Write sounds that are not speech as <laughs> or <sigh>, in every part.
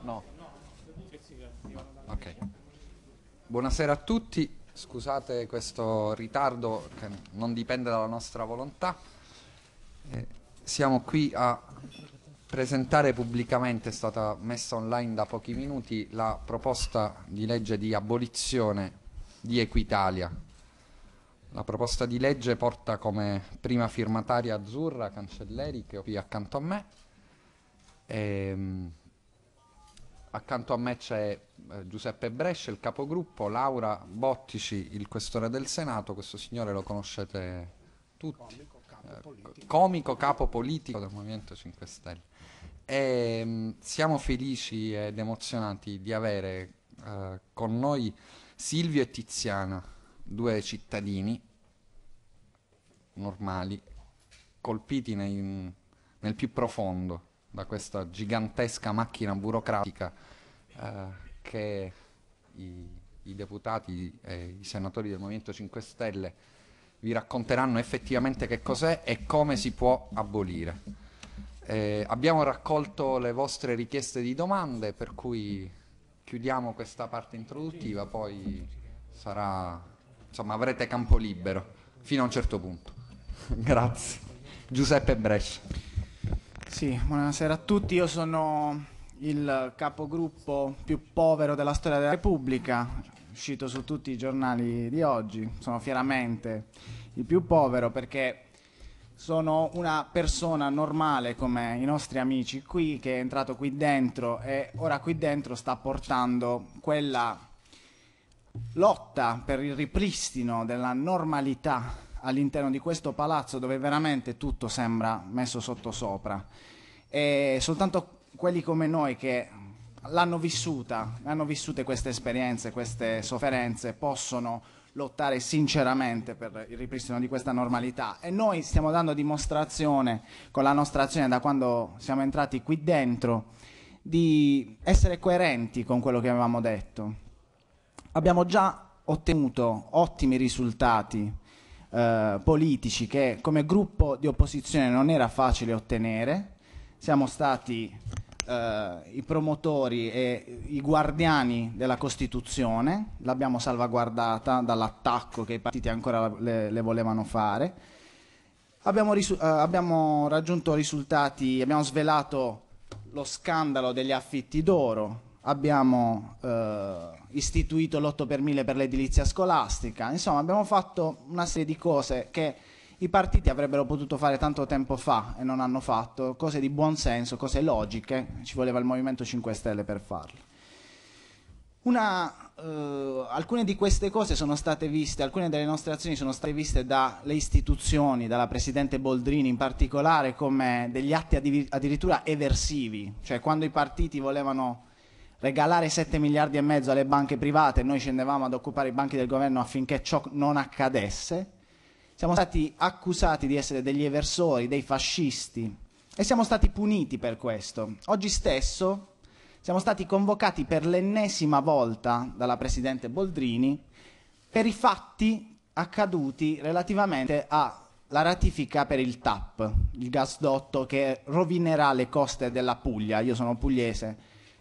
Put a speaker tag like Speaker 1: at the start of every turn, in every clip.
Speaker 1: No. Okay. Buonasera a tutti, scusate questo ritardo che non dipende dalla nostra volontà. Eh, siamo qui a presentare pubblicamente, è stata messa online da pochi minuti, la proposta di legge di abolizione di Equitalia. La proposta di legge porta come prima firmataria Azzurra Cancelleri, che ho qui accanto a me. Ehm, accanto a me c'è eh, Giuseppe Brescia, il capogruppo, Laura Bottici, il questore del Senato, questo signore lo conoscete tutti, comico capo eh, politico, del Movimento 5 Stelle. E, ehm, siamo felici ed emozionati di avere eh, con noi Silvio e Tiziana, due cittadini normali, colpiti nei, nel più profondo da questa gigantesca macchina burocratica eh, che i, i deputati e i senatori del Movimento 5 Stelle vi racconteranno effettivamente che cos'è e come si può abolire. Eh, abbiamo raccolto le vostre richieste di domande, per cui chiudiamo questa parte introduttiva, poi sarà, insomma, avrete campo libero fino a un certo punto. <laughs> Grazie. Giuseppe Brescia.
Speaker 2: Sì, buonasera a tutti, io sono il capogruppo più povero della storia della Repubblica, uscito su tutti i giornali di oggi, sono fieramente il più povero perché sono una persona normale come i nostri amici qui che è entrato qui dentro e ora qui dentro sta portando quella lotta per il ripristino della normalità all'interno di questo palazzo dove veramente tutto sembra messo sottosopra. E soltanto quelli come noi che l'hanno vissuta, hanno vissute queste esperienze, queste sofferenze, possono lottare sinceramente per il ripristino di questa normalità e noi stiamo dando dimostrazione con la nostra azione da quando siamo entrati qui dentro di essere coerenti con quello che avevamo detto. Abbiamo già ottenuto ottimi risultati eh, politici che come gruppo di opposizione non era facile ottenere. Siamo stati eh, i promotori e i guardiani della Costituzione, l'abbiamo salvaguardata dall'attacco che i partiti ancora le, le volevano fare. Abbiamo, risu- eh, abbiamo raggiunto risultati, abbiamo svelato lo scandalo degli affitti d'oro, abbiamo eh, istituito l'8 per 1000 per l'edilizia scolastica, insomma abbiamo fatto una serie di cose che i partiti avrebbero potuto fare tanto tempo fa e non hanno fatto, cose di buon senso, cose logiche, ci voleva il Movimento 5 Stelle per farle. Una, eh, alcune di queste cose sono state viste, alcune delle nostre azioni sono state viste dalle istituzioni, dalla Presidente Boldrini in particolare, come degli atti addirittura eversivi, cioè quando i partiti volevano regalare 7 miliardi e mezzo alle banche private, noi scendevamo ad occupare i banchi del governo affinché ciò non accadesse, siamo stati accusati di essere degli eversori, dei fascisti e siamo stati puniti per questo. Oggi stesso siamo stati convocati per l'ennesima volta dalla Presidente Boldrini per i fatti accaduti relativamente alla ratifica per il TAP, il gasdotto che rovinerà le coste della Puglia. Io sono pugliese,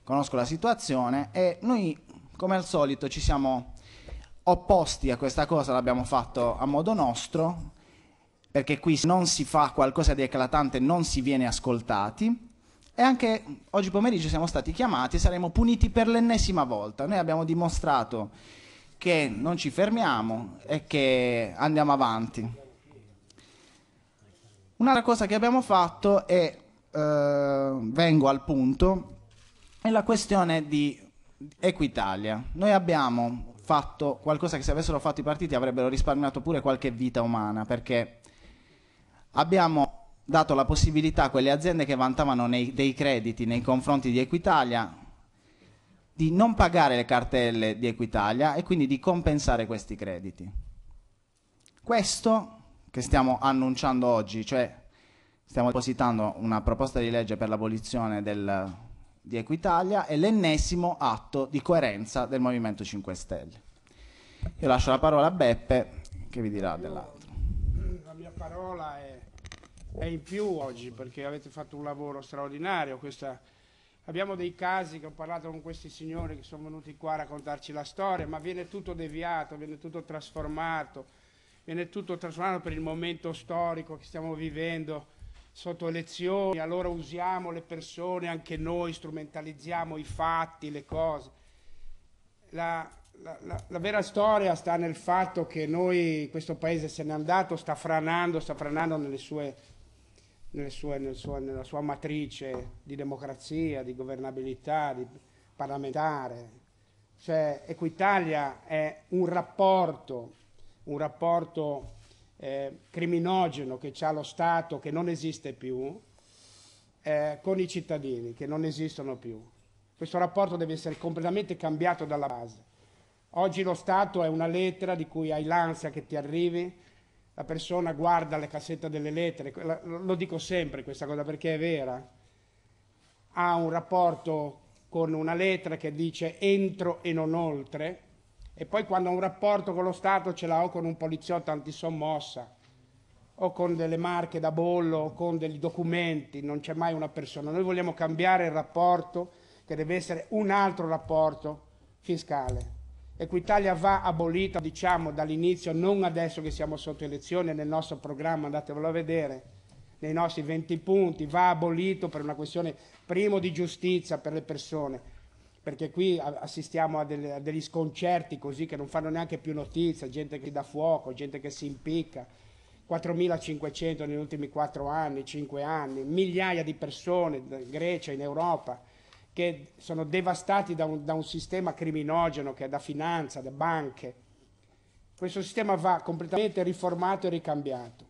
Speaker 2: conosco la situazione e noi come al solito ci siamo opposti a questa cosa, l'abbiamo fatto a modo nostro, perché qui non si fa qualcosa di eclatante, non si viene ascoltati. E anche oggi pomeriggio siamo stati chiamati e saremo puniti per l'ennesima volta. Noi abbiamo dimostrato che non ci fermiamo e che andiamo avanti. Un'altra cosa che abbiamo fatto è, eh, vengo al punto, è la questione di Equitalia. Noi abbiamo fatto qualcosa che se avessero fatto i partiti avrebbero risparmiato pure qualche vita umana, perché abbiamo dato la possibilità a quelle aziende che vantavano nei, dei crediti nei confronti di Equitalia di non pagare le cartelle di Equitalia e quindi di compensare questi crediti. Questo che stiamo annunciando oggi, cioè stiamo depositando una proposta di legge per l'abolizione del di Equitalia è l'ennesimo atto di coerenza del Movimento 5 Stelle. Io lascio la parola a Beppe che vi dirà dell'altro. La
Speaker 3: mia parola è, è, in più oggi perché avete fatto un lavoro straordinario. Questa, abbiamo dei casi che ho parlato con questi signori che sono venuti qua a raccontarci la storia, ma viene tutto deviato, viene tutto trasformato, viene tutto trasformato per il momento storico che stiamo vivendo sotto elezioni, allora usiamo le persone, anche noi strumentalizziamo i fatti, le cose. La, la, la, la, vera storia sta nel fatto che noi, questo paese se n'è andato, sta franando, sta franando nelle sue, nelle sue, nel suo, nella sua matrice di democrazia, di governabilità, di parlamentare. Cioè, Equitalia è un rapporto, un rapporto eh, criminogeno che ha lo Stato, che non esiste più, eh, con i cittadini, che non esistono più. Questo rapporto deve essere completamente cambiato dalla base. Oggi lo Stato è una lettera di cui hai l'ansia che ti arrivi, la persona guarda le cassette delle lettere, lo dico sempre questa cosa perché è vera, ha un rapporto con una lettera che dice entro e non oltre, e poi quando ho un rapporto con lo Stato ce l'ho con un poliziotto antisommossa o con delle marche da bollo o con degli documenti, non c'è mai una persona. Noi vogliamo cambiare il rapporto che deve essere un altro rapporto fiscale. Equitalia va abolita, diciamo, dall'inizio, non adesso che siamo sotto elezione, nel nostro programma, andatevelo a vedere, nei nostri 20 punti, va abolito per una questione, primo, di giustizia per le persone, perché qui assistiamo a, delle, a, degli sconcerti così che non fanno neanche più notizia, gente che dà fuoco, gente che si impicca, 4.500 negli ultimi 4 anni, 5 anni, migliaia di persone in Grecia, in Europa, che sono devastati da un, da un sistema criminogeno che è da finanza, da banche. Questo sistema va completamente riformato e ricambiato.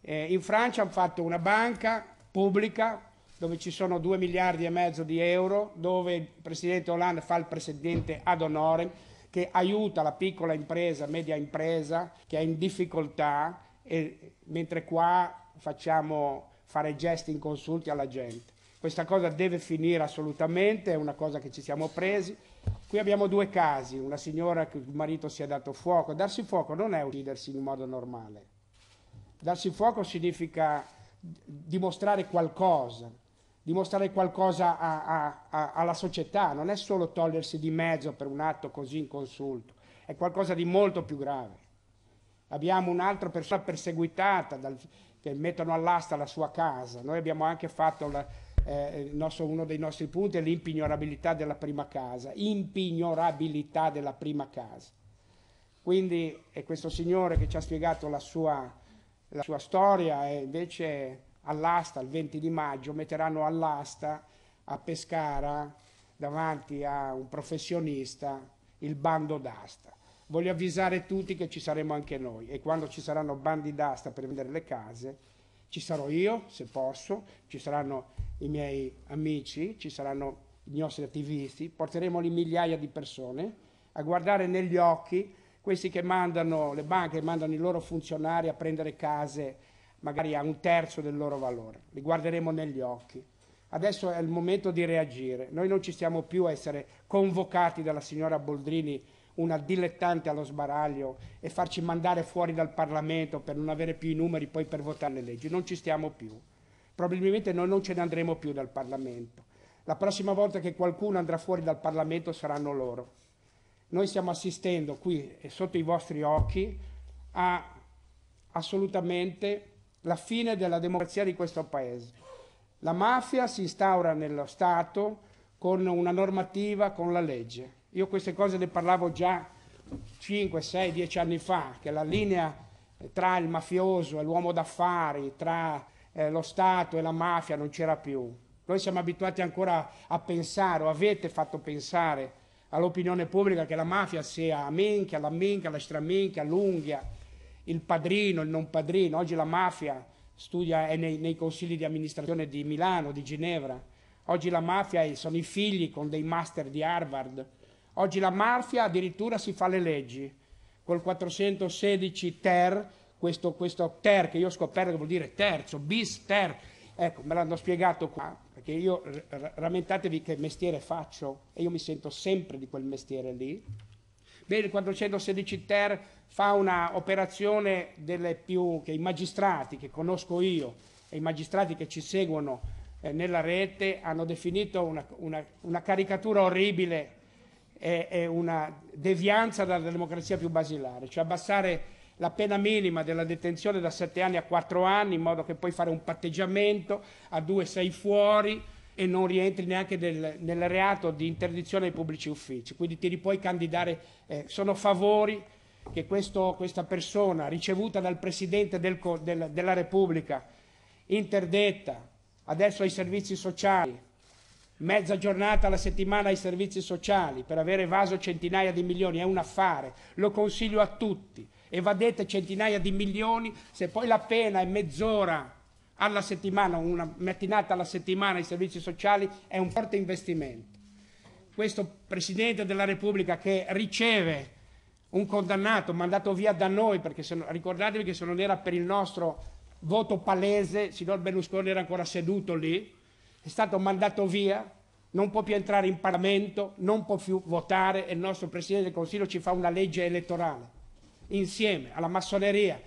Speaker 3: Eh, in Francia hanno fatto una banca pubblica dove ci sono 2 miliardi e mezzo di euro, dove il presidente Hollande fa il presidente ad onore, che aiuta la piccola impresa, media impresa che è in difficoltà, e, mentre qua facciamo fare gesti inconsulti alla gente. Questa cosa deve finire assolutamente, è una cosa che ci siamo presi. Qui abbiamo due casi, una signora che il marito si è dato fuoco. Darsi fuoco non è uccidersi in modo normale. Darsi fuoco significa dimostrare qualcosa, dimostrare qualcosa a, a, a, alla società, non è solo togliersi di mezzo per un atto così inconsulto, è qualcosa di molto più grave. Abbiamo un'altra persona perseguitata dal, che mettono all'asta la sua casa, noi abbiamo anche fatto la, eh, nostro, uno dei nostri punti è l'impignorabilità della prima casa, impignorabilità della prima casa. Quindi è questo signore che ci ha spiegato la sua, la sua storia e invece all'asta il 20 di maggio, metteranno all'asta a Pescara davanti a un professionista il bando d'asta. Voglio avvisare tutti che ci saremo anche noi e quando ci saranno bandi d'asta per vendere le case, ci sarò io se posso, ci saranno i miei amici, ci saranno i nostri attivisti, porteremo lì migliaia di persone a guardare negli occhi questi che mandano, le banche mandano i loro funzionari a prendere case magari a un terzo del loro valore. Li guarderemo negli occhi. Adesso è il momento di reagire. Noi non ci stiamo più a essere convocati dalla signora Boldrini, una dilettante allo sbaraglio, e farci mandare fuori dal Parlamento per non avere più i numeri poi per votare le leggi. Non ci stiamo più. Probabilmente noi non ce ne andremo più dal Parlamento. La prossima volta che qualcuno andrà fuori dal Parlamento saranno loro. Noi stiamo assistendo qui sotto i vostri occhi a assolutamente la fine della democrazia di questo paese. La mafia si instaura nello Stato con una normativa, con la legge. Io queste cose le parlavo già 5, 6, 10 anni fa, che la linea tra il mafioso e l'uomo d'affari, tra eh, lo Stato e la mafia non c'era più. Noi siamo abituati ancora a pensare, o avete fatto pensare all'opinione pubblica che la mafia sia a minchia, la minchia, la straminchia, l'unghia il padrino, il non padrino, oggi la mafia studia è nei, nei consigli di amministrazione di Milano, di Ginevra, oggi la mafia sono i figli con dei master di Harvard, oggi la mafia addirittura si fa le leggi, col 416 ter, questo, questo ter che io ho scoperto che vuol dire terzo, bis ter, ecco me l'hanno spiegato qua, perché io rammentatevi che mestiere faccio e io mi sento sempre di quel mestiere lì, Bene, il 416 ter fa un'operazione delle più che i magistrati che conosco io e i magistrati che ci seguono eh, nella rete hanno definito una, una, una caricatura orribile e, e, una devianza dalla democrazia più basilare, cioè abbassare la pena minima della detenzione da sette anni a quattro anni in modo che puoi fare un patteggiamento, a due sei fuori e non rientri neanche del, nel reato di interdizione ai pubblici uffici, quindi ti puoi candidare, eh, sono favori che questo, questa persona ricevuta dal Presidente del, del, della Repubblica, interdetta adesso ai servizi sociali, mezza giornata alla settimana ai servizi sociali per avere evaso centinaia di milioni, è un affare, lo consiglio a tutti, evadete centinaia di milioni, se poi la pena è mezz'ora alla settimana, una mattinata alla settimana ai servizi sociali, è un forte investimento. Questo Presidente della Repubblica che riceve un condannato mandato via da noi, perché se, ricordatevi che se non era per il nostro voto palese, signor Berlusconi era ancora seduto lì, è stato mandato via, non può più entrare in Parlamento, non può più votare e il nostro Presidente del Consiglio ci fa una legge elettorale, insieme alla massoneria,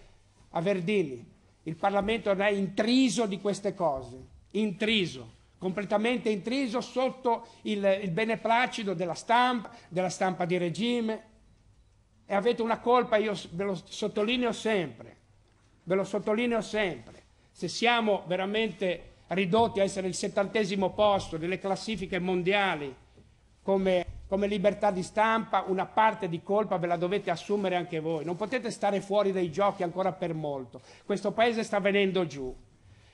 Speaker 3: a Verdini. Il Parlamento è intriso di queste cose, intriso completamente intriso sotto il, il beneplacido della stampa, della stampa di regime, e avete una colpa, io ve lo sottolineo sempre, ve lo sottolineo sempre. Se siamo veramente ridotti a essere il settantesimo posto delle classifiche mondiali come, come libertà di stampa, una parte di colpa ve la dovete assumere anche voi. Non potete stare fuori dai giochi ancora per molto. Questo paese sta venendo giù.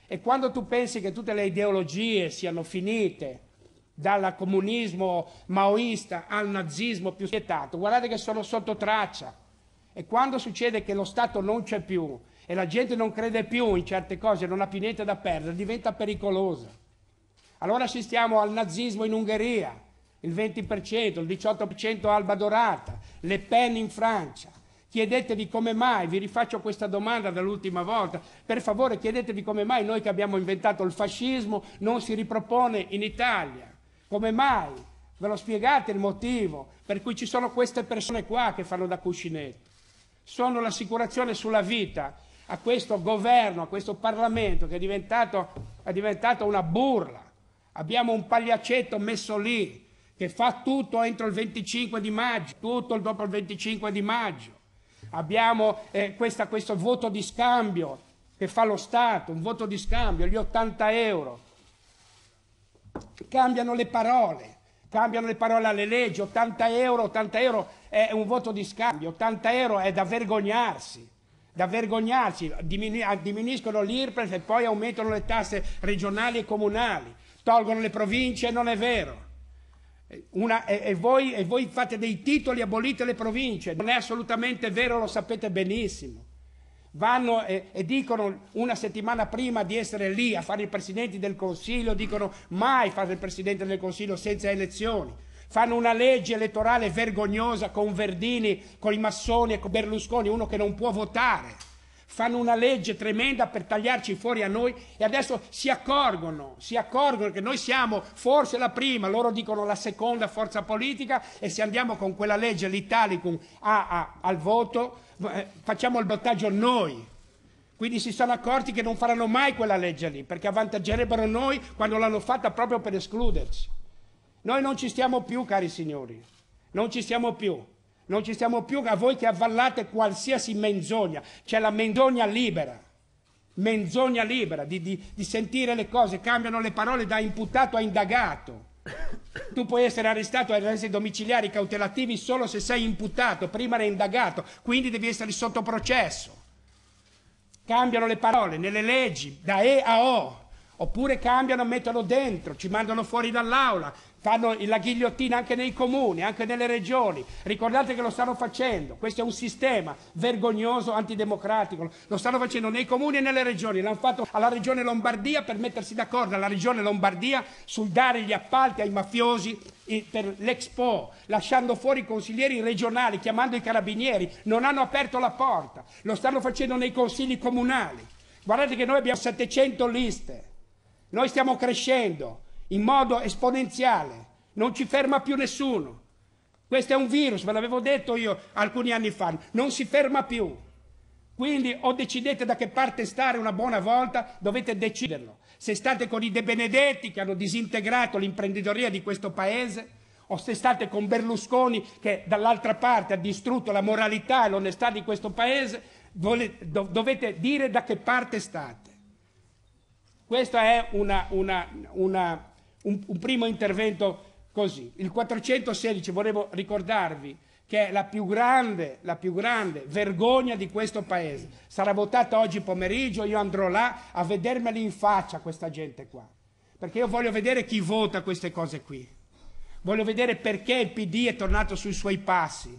Speaker 3: E quando tu pensi che tutte le ideologie siano finite, dal comunismo maoista al nazismo più spietato, guardate che sono sotto traccia. E quando succede che lo Stato non c'è più e la gente non crede più in certe cose, non ha più niente da perdere, diventa pericolosa. Allora assistiamo al nazismo in Ungheria, il 20%, il 18% Alba Dorata, Le Pen in Francia. Chiedetevi come mai, vi rifaccio questa domanda dall'ultima volta, per favore chiedetevi come mai noi che abbiamo inventato il fascismo non si ripropone in Italia. Come mai? Ve lo spiegate il motivo per cui ci sono queste persone qua che fanno da cuscinetto? Sono l'assicurazione sulla vita a questo governo, a questo Parlamento che è diventato, è diventato una burla. Abbiamo un pagliaccetto messo lì che fa tutto entro il 25 di maggio, tutto dopo il 25 di maggio. Abbiamo eh, questa, questo voto di scambio che fa lo Stato, un voto di scambio, gli 80 euro cambiano le parole, cambiano le parole alle leggi, 80 euro, 80 euro è un voto di scambio, 80 euro è da vergognarsi da vergognarsi, diminuiscono l'IRPEF e poi aumentano le tasse regionali e comunali, tolgono le province, non è vero. Una, e, e, voi, e voi fate dei titoli, abolite le province, non è assolutamente vero, lo sapete benissimo vanno e, e, dicono una settimana prima di essere lì a fare i presidenti del Consiglio, dicono mai fare il presidente del Consiglio senza elezioni. Fanno una legge elettorale vergognosa con Verdini, con i massoni e con Berlusconi, uno che non può votare fanno una legge tremenda per tagliarci fuori a noi e adesso si accorgono, si accorgono che noi siamo forse la prima, loro dicono la seconda forza politica e se andiamo con quella legge l'Italicum a, a, al voto eh, facciamo il bottaggio noi. Quindi si sono accorti che non faranno mai quella legge lì perché avvantaggerebbero noi quando l'hanno fatta proprio per escluderci. Noi non ci stiamo più, cari signori, non ci stiamo più. Non ci siamo più a voi che avvallate qualsiasi menzogna, c'è la menzogna libera, menzogna libera di, di, di sentire le cose, cambiano le parole da imputato a indagato. Tu puoi essere arrestato agli arresti domiciliari cautelativi solo se sei imputato, prima eri indagato, quindi devi essere sotto processo. Cambiano le parole nelle leggi da E a O, oppure cambiano, mettono dentro, ci mandano fuori dall'aula, fanno la ghigliottina anche nei comuni, anche nelle regioni, ricordate che lo stanno facendo, questo è un sistema vergognoso, antidemocratico, lo stanno facendo nei comuni e nelle regioni, l'hanno fatto alla regione Lombardia per mettersi d'accordo, alla regione Lombardia sul dare gli appalti ai mafiosi eh, per l'Expo, lasciando fuori i consiglieri regionali, chiamando i carabinieri, non hanno aperto la porta, lo stanno facendo nei consigli comunali. Guardate che noi abbiamo 700 liste, noi stiamo crescendo, in modo esponenziale, non ci ferma più nessuno. Questo è un virus, ve l'avevo detto io alcuni anni fa, non si ferma più. Quindi o decidete da che parte stare una buona volta, dovete deciderlo. Se state con i De Benedetti che hanno disintegrato l'imprenditoria di questo paese, o se state con Berlusconi che dall'altra parte ha distrutto la moralità e l'onestà di questo paese, dovete dire da che parte state. Questa è una, una, una un, un primo intervento così. Il 416 volevo ricordarvi che è la più grande, la più grande vergogna di questo paese. Sarà votata oggi pomeriggio, io andrò là a vedermeli in faccia questa gente qua, perché io voglio vedere chi vota queste cose qui. Voglio vedere perché il PD è tornato sui suoi passi.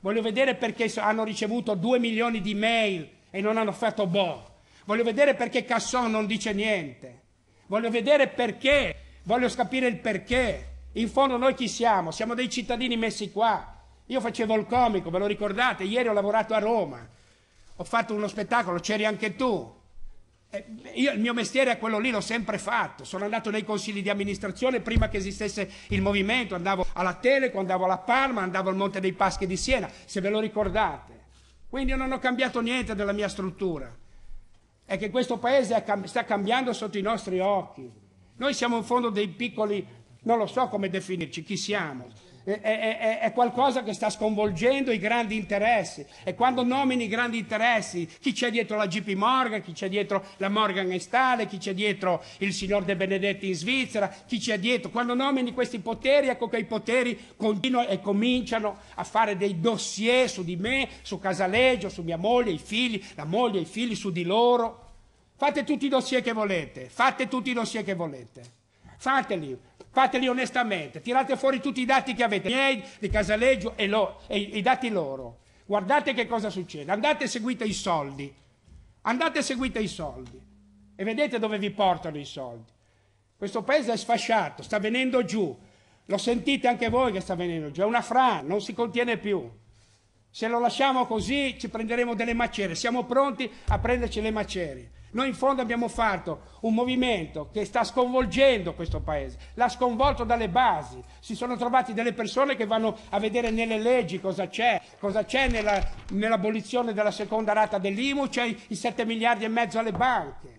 Speaker 3: Voglio vedere perché hanno ricevuto 2 milioni di mail e non hanno fatto boh. Voglio vedere perché Casson non dice niente. Voglio vedere perché voglio capire il perché. In fondo noi chi siamo? Siamo dei cittadini messi qua. Io facevo il comico, ve lo ricordate? Ieri ho lavorato a Roma, ho fatto uno spettacolo, c'eri anche tu. Eh, io, il mio mestiere è quello lì, l'ho sempre fatto. Sono andato nei consigli di amministrazione prima che esistesse il movimento, andavo alla Teleco, andavo alla Palma, andavo al Monte dei Paschi di Siena, se ve lo ricordate. Quindi io non ho cambiato niente della mia struttura. È che questo paese cam- sta cambiando sotto i nostri occhi. Noi siamo in fondo dei piccoli, non lo so come definirci, chi siamo. È, è, è, qualcosa che sta sconvolgendo i grandi interessi e quando nomini i grandi interessi chi c'è dietro la JP Morgan, chi c'è dietro la Morgan e Stale, chi c'è dietro il signor De Benedetti in Svizzera, chi c'è dietro, quando nomini questi poteri ecco che i poteri continuano e cominciano a fare dei dossier su di me, su Casaleggio, su mia moglie, i figli, la moglie, i figli, su di loro Fate tutti i dossier che volete, fate tutti i dossier che volete, fateli, fateli onestamente, tirate fuori tutti i dati che avete, i miei, di Casaleggio e, lo, e i dati loro. Guardate che cosa succede, andate e seguite i soldi, andate e seguite i soldi e vedete dove vi portano i soldi. Questo paese è sfasciato, sta venendo giù, lo sentite anche voi che sta venendo giù, è una frana, non si contiene più. Se lo lasciamo così ci prenderemo delle macerie, siamo pronti a prenderci le macerie. Noi in fondo abbiamo fatto un movimento che sta sconvolgendo questo paese, l'ha sconvolto dalle basi, si sono trovati delle persone che vanno a vedere nelle leggi cosa c'è, cosa c'è nell'abolizione della seconda rata dell'IMU, c'è i 7 miliardi e mezzo alle banche.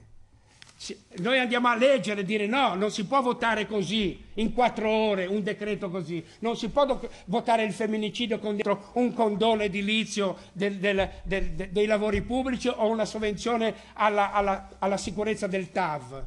Speaker 3: Noi andiamo a leggere e dire no, non si può votare così in quattro ore un decreto così, non si può votare il femminicidio con dietro un condono edilizio del, del, del, dei lavori pubblici o una sovvenzione alla, alla, alla sicurezza del TAV.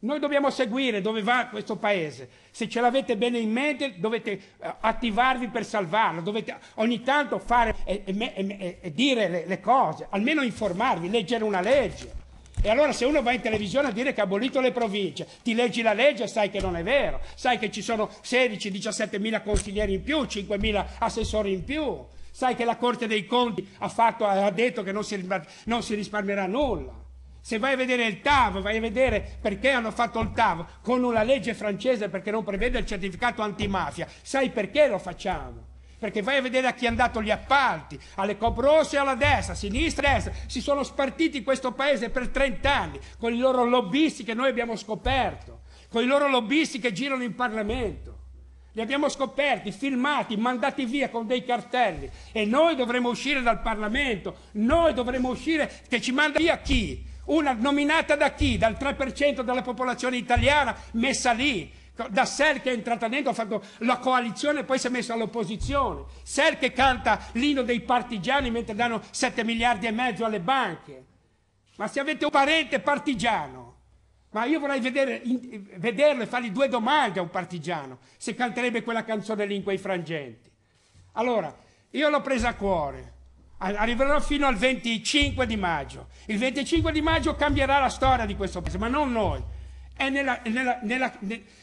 Speaker 3: Noi dobbiamo seguire dove va questo paese. Se ce l'avete bene in mente dovete eh, attivarvi per salvarlo, dovete ogni tanto fare e, e, e, e dire le, le cose, almeno informarvi, leggere una legge. E allora se uno va in televisione a dire che ha abolito le province, ti leggi la legge e sai che non è vero, sai che ci sono 16-17 mila consiglieri in più, 5 mila assessori in più, sai che la Corte dei Conti ha, fatto, ha detto che non si, non si risparmierà nulla. Se vai a vedere il TAV, vai a vedere perché hanno fatto il TAV con una legge francese perché non prevede il certificato antimafia, sai perché lo facciamo perché vai a vedere a chi hanno dato gli appalti, alle coprose e alla destra, sinistra e destra, si sono spartiti in questo paese per 30 anni con i loro lobbisti che noi abbiamo scoperto, con i loro lobbisti che girano in Parlamento. Li abbiamo scoperti, filmati, mandati via con dei cartelli e noi dovremmo uscire dal Parlamento, noi dovremmo uscire che ci manda via chi? Una nominata da chi? Dal 3% della popolazione italiana messa lì, da Ser che è entrata dentro, ha fatto la coalizione e poi si è messo all'opposizione. Ser che canta l'ino dei partigiani mentre danno 7 miliardi e mezzo alle banche. Ma se avete un parente partigiano, ma io vorrei vedere, vederlo e fargli due domande a un partigiano, se canterebbe quella canzone lì in quei frangenti. Allora, io l'ho presa a cuore. Arriverò fino al 25 di maggio. Il 25 di maggio cambierà la storia di questo paese, ma non noi è nella, nella, nella,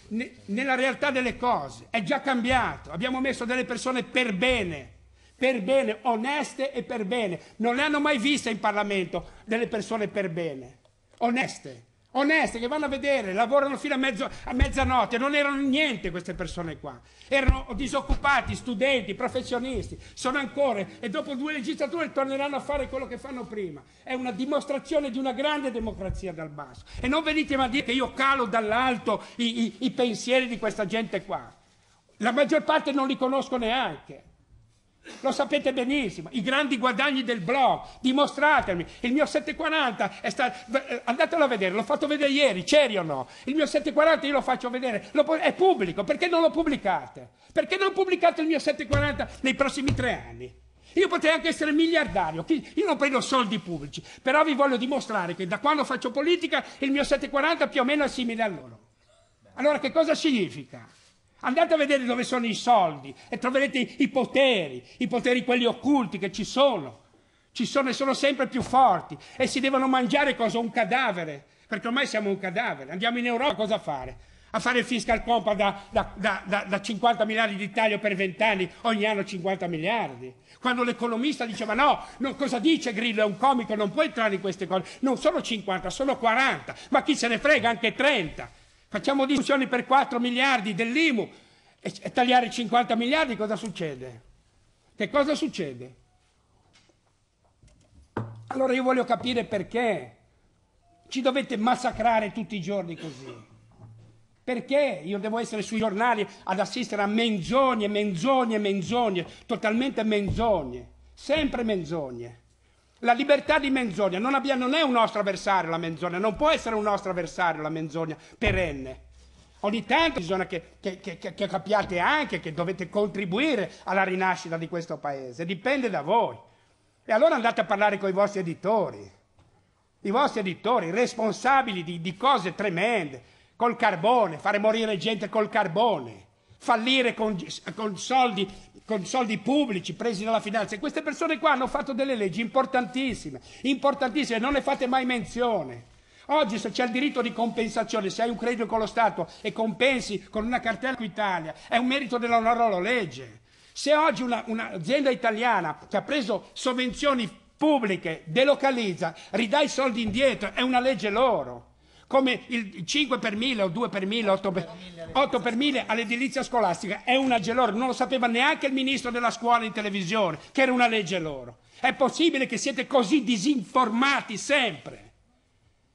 Speaker 3: ne, nella, realtà delle cose, è già cambiato. Abbiamo messo delle persone per bene, per bene, oneste e per bene. Non le hanno mai viste in Parlamento delle persone per bene, oneste oneste che vanno a vedere, lavorano fino a, mezzo, a mezzanotte, non erano niente queste persone qua, erano disoccupati, studenti, professionisti, sono ancora e dopo due legislature torneranno a fare quello che fanno prima. È una dimostrazione di una grande democrazia dal basso. E non venitemi a dire che io calo dall'alto i, i, i pensieri di questa gente qua. La maggior parte non li conosco neanche. Lo sapete benissimo, i grandi guadagni del blog, dimostratemi, il mio 740 è stato, eh, andatelo a vedere, l'ho fatto vedere ieri, c'eri o no? Il mio 740 io lo faccio vedere, lo, è pubblico, perché non lo pubblicate? Perché non pubblicate il mio 740 nei prossimi tre anni? Io potrei anche essere miliardario, io non prendo soldi pubblici, però vi voglio dimostrare che da quando faccio politica il mio 740 più o meno è simile a loro. Allora che cosa significa? Andate a vedere dove sono i soldi e troverete i poteri, i poteri quelli occulti che ci sono. Ci sono e sono sempre più forti e si devono mangiare cosa? Un cadavere, perché ormai siamo un cadavere. Andiamo in Europa cosa fare? A fare il fiscal compact da, da, da, da 50 miliardi di taglio per 20 anni, ogni anno 50 miliardi. Quando l'economista diceva no, no, cosa dice Grillo? È un comico, non può entrare in queste cose. Non sono 50, sono 40, ma chi se ne frega anche 30. Facciamo discussioni per 4 miliardi dell'IMU e tagliare 50 miliardi, cosa succede? Che cosa succede? Allora io voglio capire perché ci dovete massacrare tutti i giorni così. Perché io devo essere sui giornali ad assistere a menzogne, menzogne, menzogne, totalmente menzogne, sempre menzogne. La libertà di menzogna non, abbia, non è un nostro avversario la menzogna, non può essere un nostro avversario la menzogna perenne. Ogni tanto bisogna che, che, che, che, capiate anche che dovete contribuire alla rinascita di questo paese, dipende da voi. E allora andate a parlare con i vostri editori, i vostri editori responsabili di, di cose tremende, col carbone, fare morire gente col carbone fallire con, con, soldi, con, soldi, pubblici presi dalla finanza. E queste persone qua hanno fatto delle leggi importantissime, importantissime, non ne fate mai menzione. Oggi se c'è il diritto di compensazione, se hai un credito con lo Stato e compensi con una cartella con Italia, è un merito della loro legge. Se oggi un'azienda una italiana che ha preso sovvenzioni pubbliche delocalizza, ridà i soldi indietro, è una legge loro come il 5 per 1000 o 2 per 1000, 8 per, 8 per 1000 all'edilizia scolastica, è una legge non lo sapeva neanche il ministro della scuola in televisione, che era una legge loro. È possibile che siete così disinformati sempre?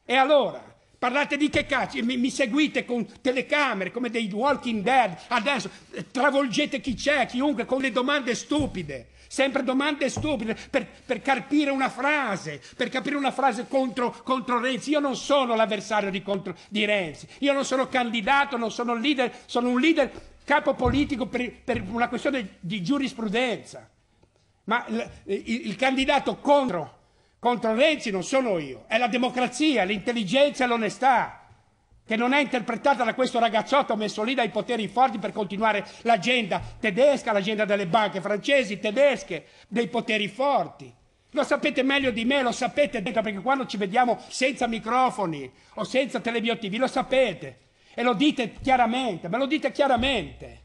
Speaker 3: E allora? Parlate di che cazzo? Mi, mi, seguite con telecamere come dei Walking Dead, adesso eh, travolgete chi c'è, chiunque, con le domande stupide sempre domande stupide per, per carpire una frase, per capire una frase contro, contro Renzi. Io non sono l'avversario di, contro, di Renzi, io non sono candidato, non sono leader, sono un leader capo politico per, per una questione di giurisprudenza. Ma il, il, il candidato contro, contro Renzi non sono io, è la democrazia, l'intelligenza e l'onestà che non è interpretata da questo ragazzotto messo lì dai poteri forti per continuare l'agenda tedesca, l'agenda delle banche francesi, tedesche, dei poteri forti. Lo sapete meglio di me, lo sapete dentro, perché quando ci vediamo senza microfoni o senza telebiottivi, lo sapete e lo dite chiaramente, me lo dite chiaramente.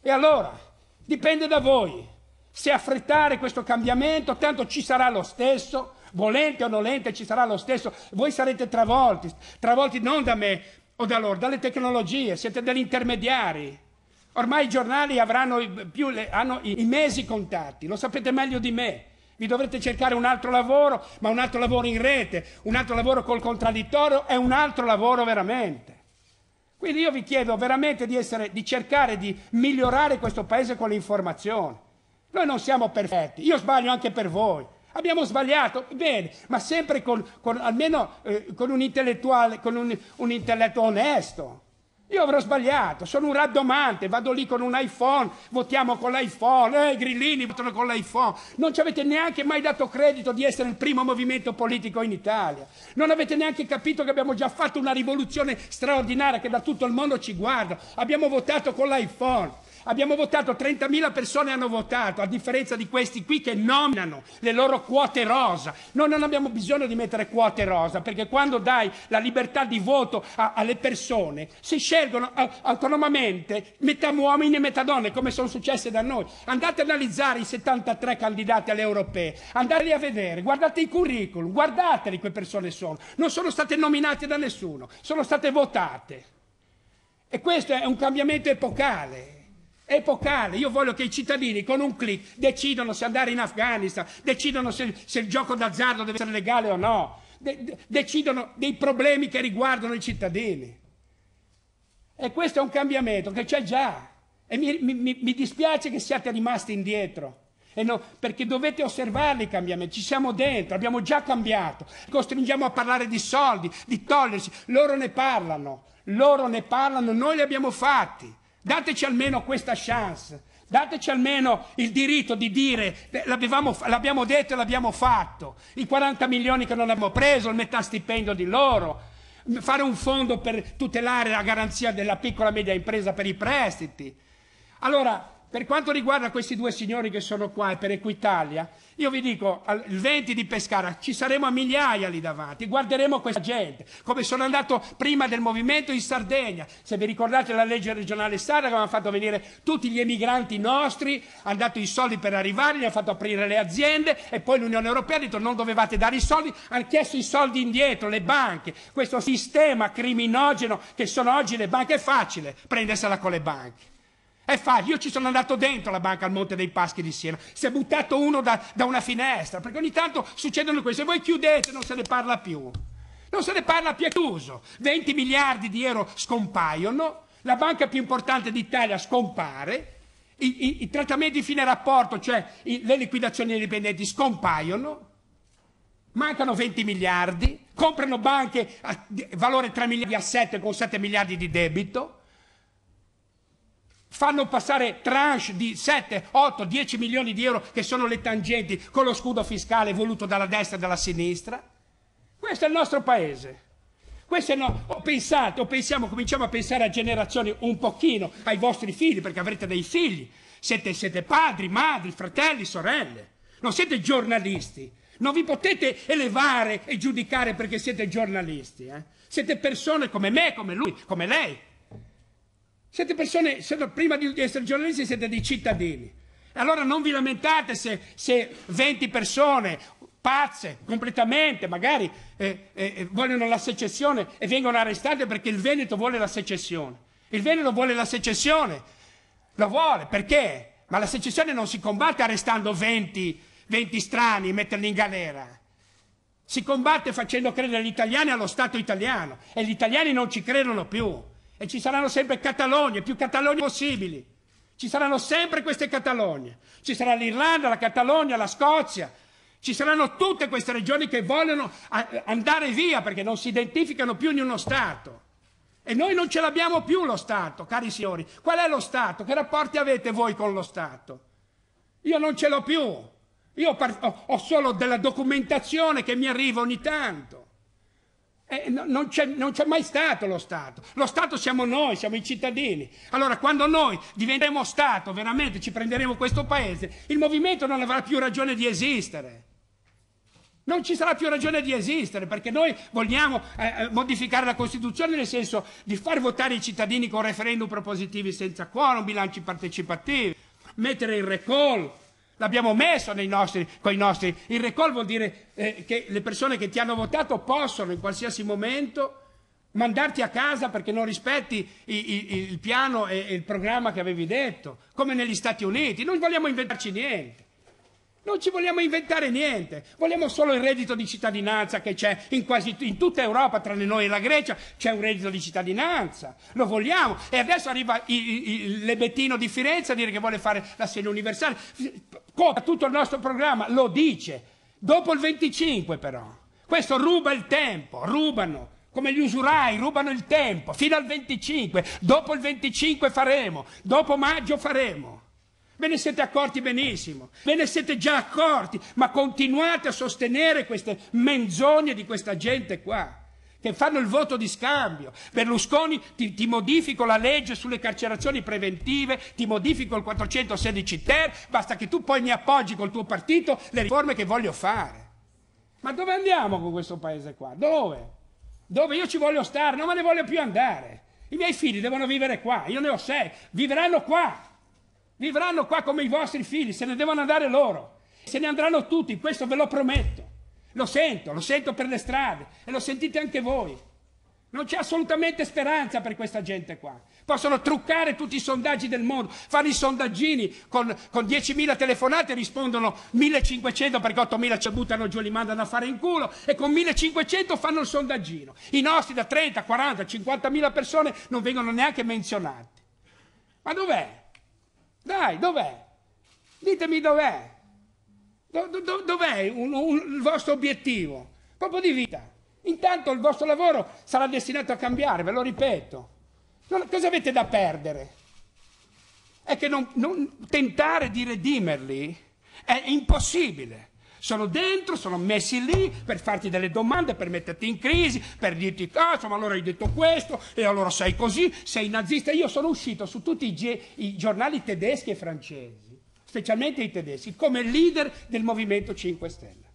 Speaker 3: E allora, dipende da voi. Se affrettare questo cambiamento, tanto ci sarà lo stesso, Volente o nolente ci sarà lo stesso, voi sarete travolti, travolti non da me o da loro, dalle tecnologie, siete degli intermediari. Ormai i giornali avranno più hanno i, mesi contatti, lo sapete meglio di me. Vi dovrete cercare un altro lavoro, ma un altro lavoro in rete, un altro lavoro col contraddittorio è un altro lavoro veramente. Quindi io vi chiedo veramente di, essere, di cercare di migliorare questo paese con l'informazione. Noi non siamo perfetti, io sbaglio anche per voi, Abbiamo sbagliato, bene, ma sempre con, con almeno eh, con un intellettuale, con un, un intelletto onesto. Io avrò sbagliato, sono un raddomante, vado lì con un iPhone, votiamo con l'iPhone, eh, i grillini votano con l'iPhone. Non ci avete neanche mai dato credito di essere il primo movimento politico in Italia. Non avete neanche capito che abbiamo già fatto una rivoluzione straordinaria che da tutto il mondo ci guarda. Abbiamo votato con l'iPhone. Abbiamo votato, 30.000 persone hanno votato, a differenza di questi qui che nominano le loro quote rosa. Noi non abbiamo bisogno di mettere quote rosa, perché quando dai la libertà di voto a, alle persone, si scelgono a, eh, autonomamente metà uomini e metà donne, come sono successe da noi. Andate ad analizzare i 73 candidati alle europee, andateli a vedere, guardate i curriculum, guardateli che persone sono. Non sono state nominate da nessuno, sono state votate. E questo è un cambiamento epocale epocale. Io voglio che i cittadini con un clic decidano se andare in Afghanistan, decidano se, se il gioco d'azzardo deve essere legale o no, de, de, decidono dei problemi che riguardano i cittadini. E questo è un cambiamento che c'è già. E mi, mi, mi dispiace che siate rimasti indietro. No, perché dovete osservare i cambiamenti, ci siamo dentro, abbiamo già cambiato, costringiamo a parlare di soldi, di togliersi, loro ne parlano, loro ne parlano, noi li abbiamo fatti. Dateci almeno questa chance, dateci almeno il diritto di dire l'abbiamo detto e l'abbiamo fatto, i 40 milioni che non abbiamo preso, il metà stipendio di loro, fare un fondo per tutelare la garanzia della piccola e media impresa per i prestiti. Allora, per quanto riguarda questi due signori che sono qua e per Equitalia, io vi dico, il 20 di Pescara, ci saremo a migliaia lì davanti, guarderemo questa gente, come sono andato prima del movimento in Sardegna, se vi ricordate la legge regionale Sardegna che aveva fatto venire tutti gli emigranti nostri, hanno dato i soldi per arrivare, gli hanno fatto aprire le aziende e poi l'Unione Europea ha detto non dovevate dare i soldi, hanno chiesto i soldi indietro, le banche, questo sistema criminogeno che sono oggi le banche è facile prendersela con le banche. È facile, io ci sono andato dentro la banca al Monte dei Paschi di Siena, si è buttato uno da, da una finestra, perché ogni tanto succedono queste, voi chiudete non se ne parla più, non se ne parla più, è chiuso, 20 miliardi di euro scompaiono, la banca più importante d'Italia scompare, i, i, i, trattamenti fine rapporto, cioè i, le liquidazioni indipendenti scompaiono, mancano 20 miliardi, comprano banche a valore 3 miliardi a 7 con 7 miliardi di debito, Fanno passare tranche di 7, 8, 10 milioni di euro che sono le tangenti con lo scudo fiscale voluto dalla destra e dalla sinistra. Questo è il nostro paese. Questo no, o oh, pensate, o oh, pensiamo, cominciamo a pensare a generazioni un pochino, ai vostri figli, perché avrete dei figli. Siete, siete padri, madri, fratelli, sorelle. Non siete giornalisti. Non vi potete elevare e giudicare perché siete giornalisti. Eh? Siete persone come me, come lui, come lei. Siete persone, siete, prima di essere giornalisti siete dei cittadini. Allora non vi lamentate se, se 20 persone pazze completamente, magari eh, eh, vogliono la secessione e vengono arrestate perché il Veneto vuole la secessione. Il Veneto vuole la secessione, lo vuole perché? Ma la secessione non si combatte arrestando 20, 20 strani e metterli in galera. Si combatte facendo credere gli italiani allo Stato italiano e gli italiani non ci credono più. E ci saranno sempre Catalogne, più Catalogne possibili. Ci saranno sempre queste Catalogne. Ci sarà l'Irlanda, la Catalogna, la Scozia. Ci saranno tutte queste regioni che vogliono andare via perché non si identificano più in uno Stato. E noi non ce l'abbiamo più lo Stato, cari signori. Qual è lo Stato? Che rapporti avete voi con lo Stato? Io non ce l'ho più. Io ho solo della documentazione che mi arriva ogni tanto. Eh, no, non, c'è, non, c'è, mai stato lo Stato. Lo Stato siamo noi, siamo i cittadini. Allora, quando noi diventeremo Stato, veramente ci prenderemo questo paese, il movimento non avrà più ragione di esistere. Non ci sarà più ragione di esistere perché noi vogliamo eh, eh modificare la Costituzione nel senso di far votare i cittadini con referendum propositivi senza quorum, bilanci partecipativi, mettere il recall, L'abbiamo messo nostri, con i nostri. Il recall vuol dire eh, che le persone che ti hanno votato possono in qualsiasi momento mandarti a casa perché non rispetti i, i, il piano e il programma che avevi detto, come negli Stati Uniti. Non vogliamo inventarci niente. Non ci vogliamo inventare niente, vogliamo solo il reddito di cittadinanza che c'è in quasi in tutta Europa, tranne noi e la Grecia, c'è un reddito di cittadinanza, lo vogliamo. E adesso arriva l'Ebettino di Firenze a dire che vuole fare l'assegno universale, copia tutto il nostro programma, lo dice, dopo il 25 però. Questo ruba il tempo, rubano, come gli usurai, rubano il tempo, fino al 25, dopo il 25 faremo, dopo maggio faremo. Ve ne siete accorti benissimo, ve ne siete già accorti, ma continuate a sostenere queste menzogne di questa gente qua, che fanno il voto di scambio. Berlusconi ti, ti modifico la legge sulle carcerazioni preventive, ti modifico il 416 ter, basta che tu poi mi appoggi col tuo partito le riforme che voglio fare. Ma dove andiamo con questo paese qua? Dove? Dove io ci voglio stare, non me ne voglio più andare. I miei figli devono vivere qua, io ne ho sei, vivranno qua. Vivranno qua come i vostri figli, se ne devono andare loro. Se ne andranno tutti, questo ve lo prometto. Lo sento, lo sento per le strade e lo sentite anche voi. Non c'è assolutamente speranza per questa gente qua. Possono truccare tutti i sondaggi del mondo, fare i sondaggini con, con 10.000 telefonate, rispondono 1.500 perché 8.000 ci buttano giù e li mandano a fare in culo e con 1.500 fanno il sondaggino. I nostri da 30, 40, 50.000 persone non vengono neanche menzionati. Ma dov'è? Dai, dov'è? Ditemi dov'è. Do, do, dov'è un, un, il vostro obiettivo? Proprio di vita. Intanto il vostro lavoro sarà destinato a cambiare, ve lo ripeto. Non, cosa avete da perdere? È che non, non, tentare di redimerli è impossibile sono dentro, sono messi lì per farti delle domande, per metterti in crisi, per dirti cazzo, ah, ma allora hai detto questo e allora sei così, sei nazista. Io sono uscito su tutti i, ge- i giornali tedeschi e francesi, specialmente i tedeschi, come leader del Movimento 5 Stelle.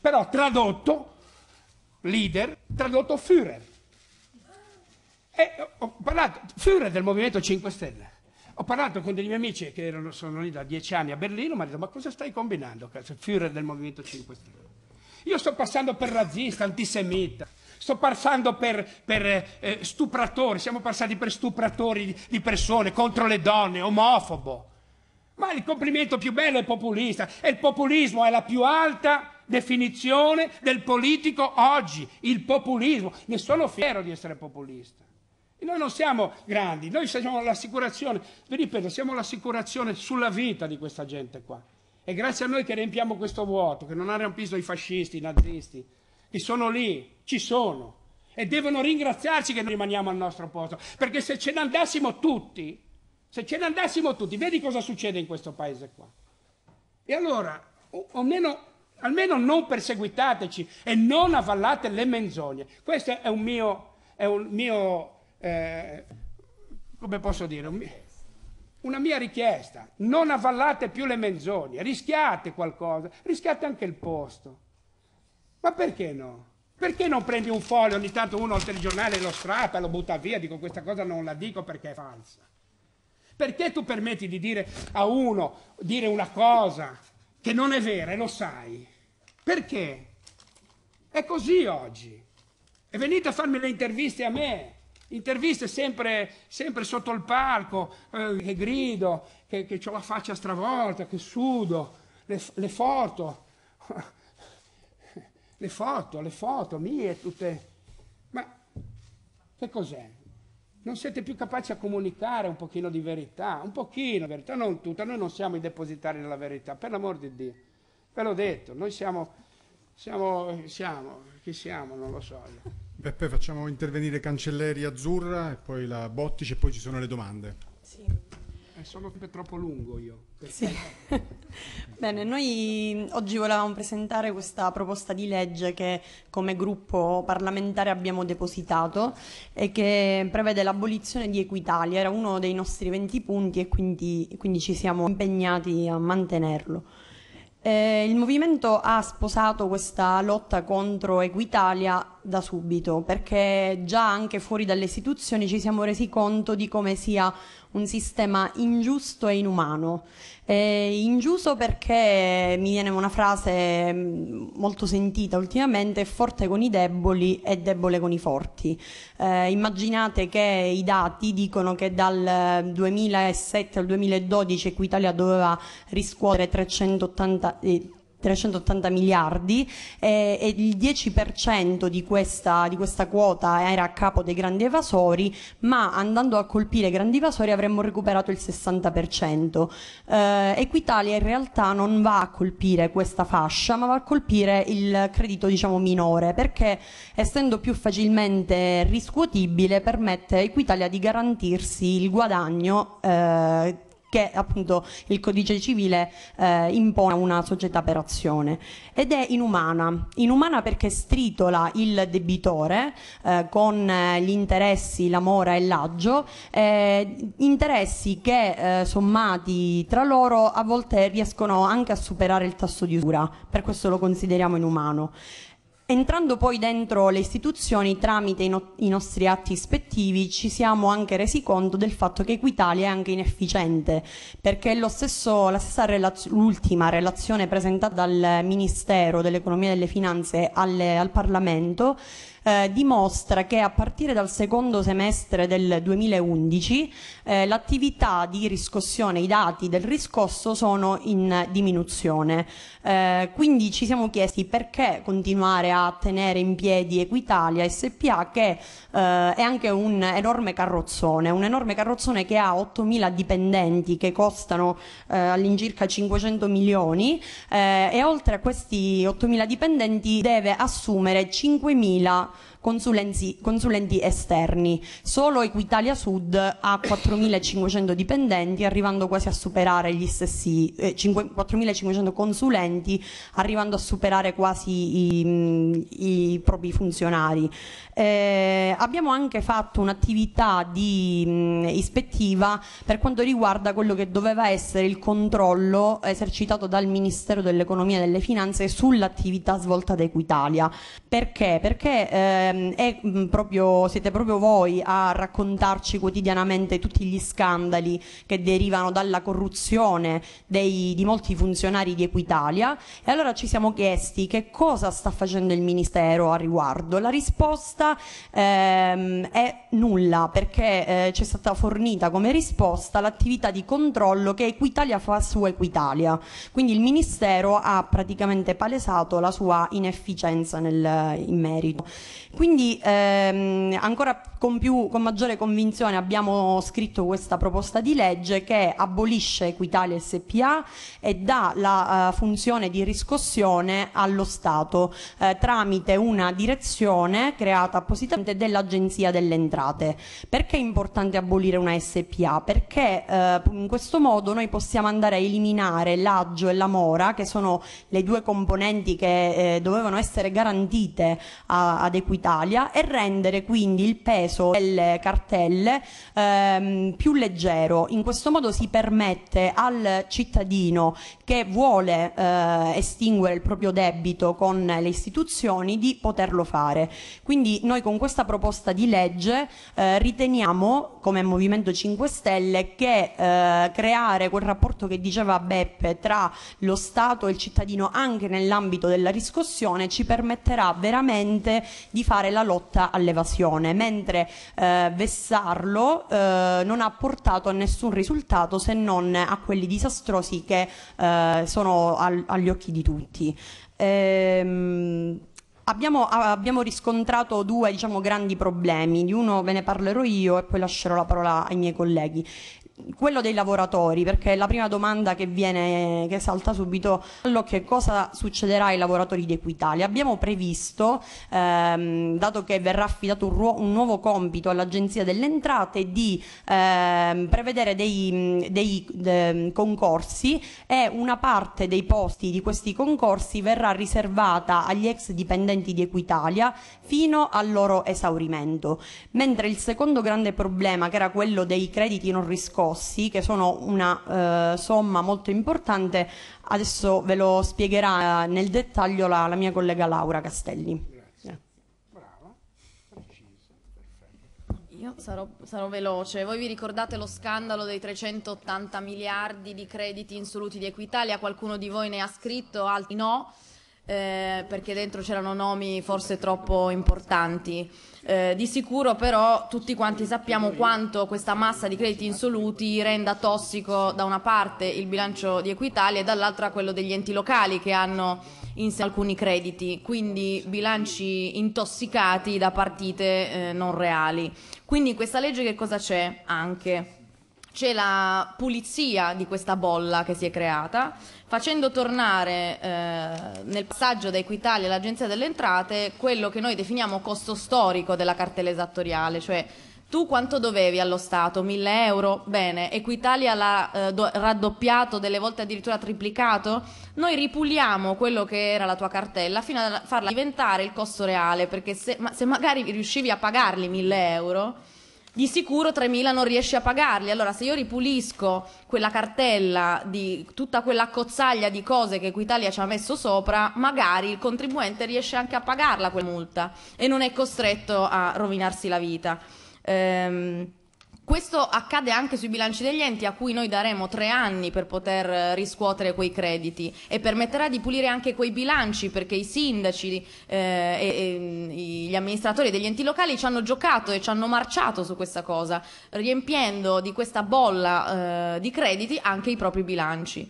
Speaker 3: Però tradotto, leader, tradotto Führer. E ho parlato, Führer del Movimento 5 Stelle. Ho parlato con dei miei amici che erano, sono lì da dieci anni a Berlino, mi hanno detto ma cosa stai combinando, cazzo, Führer del Movimento 5 Stelle? Io sto passando per razzista, antisemita, sto passando per, per eh, stupratore, siamo passati per stupratori di, di persone, contro le donne, omofobo. Ma il complimento più bello è populista e il populismo è la più alta definizione del politico oggi, il populismo. Ne sono fiero di essere populista. Noi non siamo grandi, noi siamo l'assicurazione, vi ripeto, siamo l'assicurazione sulla vita di questa gente qua. E grazie a noi che riempiamo questo vuoto, che non ha riempito i fascisti, i nazisti, che sono lì, ci sono. E devono ringraziarci che noi rimaniamo al nostro posto, perché se ce ne andassimo tutti, se ce ne andassimo tutti, vedi cosa succede in questo paese qua. E allora, o, o meno, almeno non perseguitateci e non avallate le menzogne. Questo è un mio, è un mio eh, come posso dire, una mia richiesta, non avvallate più le menzogne, rischiate qualcosa, rischiate anche il posto. Ma perché no? Perché non prendi un foglio, ogni tanto uno al telegiornale lo strappa, e lo butta via, dico questa cosa non la dico perché è falsa. Perché tu permetti di dire a uno, dire una cosa che non è vera e lo sai? Perché? È così oggi. E venite a farmi le interviste a me, interviste sempre, sempre sotto il palco, eh, che grido, che, che ho la faccia stravolta, che sudo, le, le foto, <laughs> le foto, le foto mie, tutte... Ma che cos'è? Non siete più capaci a comunicare un pochino di verità, un pochino di verità, non tutta, noi non siamo i depositari della verità, per l'amor di Dio. Ve l'ho detto, noi siamo, siamo, siamo, chi siamo, non lo so. Io.
Speaker 4: E poi facciamo intervenire Cancelleri Azzurra e poi la Bottice e poi ci sono le domande. Sì.
Speaker 3: Eh, sono sempre troppo lungo io. Sì. <laughs>
Speaker 5: Bene, noi oggi volevamo presentare questa proposta di legge che come gruppo parlamentare abbiamo depositato e che prevede l'abolizione di Equitalia, era uno dei nostri 20 punti e quindi, quindi ci siamo impegnati a mantenerlo. Eh, il movimento ha sposato questa lotta contro Equitalia da subito, perché già anche fuori dalle istituzioni ci siamo resi conto di come sia un sistema ingiusto e inumano. È ingiusto perché mi viene una frase mm, molto sentita ultimamente, forte con i deboli e debole con i forti. Eh, immaginate che i dati dicono che dal 2007 eh, al 2012 Equitalia doveva riscuotere 380... Eh, 380 miliardi eh, e il 10% di questa, di questa quota era a capo dei grandi evasori, ma andando a colpire i grandi evasori avremmo recuperato il 60%. Eh, Equitalia in realtà non va a colpire questa fascia, ma va a colpire il credito diciamo, minore, perché essendo più facilmente riscuotibile permette a Equitalia di garantirsi il guadagno eh, che appunto il codice civile eh, impone a una società per azione ed è inumana, inumana perché stritola il debitore eh, con eh, gli interessi, l'amore e l'aggio, eh, interessi che eh, sommati tra loro a volte riescono anche a superare il tasso di usura, per questo lo consideriamo inumano. Entrando poi dentro le istituzioni, tramite i, no i, nostri atti ispettivi, ci siamo anche resi conto del fatto che Equitalia è anche inefficiente, perché stesso, l'ultima relaz relazione presentata dal Ministero dell'Economia e delle Finanze alle, al Parlamento eh, dimostra che a partire dal secondo semestre del 2011 eh, l'attività di riscossione, i dati del riscosso sono in diminuzione. Eh, quindi ci siamo chiesti perché continuare a tenere in piedi Equitalia SPA che eh, è anche un enorme carrozzone, un enorme carrozzone che ha 8.000 dipendenti che costano eh, all'incirca 500 milioni eh, e oltre a questi 8.000 dipendenti deve assumere 5.000 consulenti, consulenti esterni. Solo Equitalia Sud ha 4.500 dipendenti, arrivando quasi a superare gli stessi eh, 4.500 consulenti, arrivando a superare quasi i, mm, i propri funzionari. Eh, abbiamo anche fatto un'attività di mh, ispettiva per quanto riguarda quello che doveva essere il controllo esercitato dal Ministero dell'Economia e delle Finanze sull'attività svolta da Equitalia. Perché? Perché ehm, è, proprio, siete proprio voi a raccontarci quotidianamente tutti gli scandali che derivano dalla corruzione dei, di molti funzionari di Equitalia e allora ci siamo chiesti che cosa sta facendo il Ministero a riguardo. La risposta realtà ehm, è nulla perché eh, c'è stata fornita come risposta l'attività di controllo che Equitalia fa su Equitalia. Quindi il Ministero ha praticamente palesato la sua inefficienza nel, in merito. Quindi ehm, ancora con, più, con maggiore convinzione abbiamo scritto questa proposta di legge che abolisce Equitalia SPA e dà la uh, funzione di riscossione allo Stato eh, tramite una direzione creata creata appositamente dell'Agenzia delle Entrate. Perché è importante abolire una SPA? Perché eh, in questo modo noi possiamo andare a eliminare l'aggio e la mora, che sono le due componenti che eh, dovevano essere garantite a, ad Equitalia, e rendere quindi il peso delle cartelle ehm, più leggero. In questo modo si permette al cittadino che vuole eh, estinguere il proprio debito con le istituzioni di poterlo fare. Quindi noi con questa proposta di legge eh, riteniamo, come Movimento 5 Stelle, che eh, creare quel rapporto che diceva Beppe tra lo Stato e il cittadino anche nell'ambito della riscossione ci permetterà veramente di fare la lotta all'evasione, mentre eh, vessarlo eh, non ha portato a nessun risultato se non a quelli disastrosi che eh, sono al, agli occhi di tutti. Ehm, Abbiamo, abbiamo, riscontrato due diciamo, grandi problemi, di uno ve ne parlerò io e poi lascerò la parola ai miei colleghi quello dei lavoratori, perché la prima domanda che, viene, che salta subito all'occhio è cosa succederà ai lavoratori di Equitalia. Abbiamo previsto, ehm, dato che verrà affidato un, un nuovo compito all'Agenzia delle Entrate, di ehm, prevedere dei, dei de ehm, concorsi e una parte dei posti di questi concorsi verrà riservata agli ex dipendenti di Equitalia fino al loro esaurimento, mentre il secondo grande problema, che era quello dei crediti non riscontati, fossi, che sono una eh, somma molto importante, adesso ve lo spiegherà eh, nel dettaglio la, la mia collega Laura Castelli. Eh.
Speaker 6: Sarò, sarò, veloce. Voi vi ricordate lo scandalo dei 380 miliardi di crediti insoluti di Equitalia? Qualcuno di voi ne ha scritto, altri no, eh, perché dentro c'erano nomi forse troppo importanti. Eh, di sicuro però tutti quanti sappiamo quanto questa massa di crediti insoluti renda tossico da una parte il bilancio di Equitalia e dall'altra quello degli enti locali che hanno in sé alcuni crediti, quindi bilanci intossicati da partite eh, non reali. Quindi in questa legge che cosa c'è anche? c'è la pulizia di questa bolla che si è creata, facendo tornare eh, nel passaggio da Equitalia all'Agenzia delle Entrate quello che noi definiamo costo storico della cartella esattoriale, cioè tu quanto dovevi allo Stato? 1000 euro? Bene, Equitalia l'ha eh, raddoppiato, delle volte addirittura triplicato? Noi ripuliamo quello che era la tua cartella fino a farla diventare il costo reale, perché se, ma, se magari riuscivi a pagarli 1000 euro di sicuro 3.000 non riesci a pagarli. Allora, se io ripulisco quella cartella di tutta quella cozzaglia di cose che Equitalia ci ha messo sopra, magari il contribuente riesce anche a pagarla quella multa e non è costretto a rovinarsi la vita. Ehm, questo accade anche sui bilanci degli enti a cui noi daremo tre anni per poter eh, riscuotere quei crediti e permetterà di pulire anche quei bilanci perché i sindaci eh, e, e, gli amministratori degli enti locali ci hanno giocato e ci hanno marciato su questa cosa riempiendo di questa bolla eh, di crediti anche i propri bilanci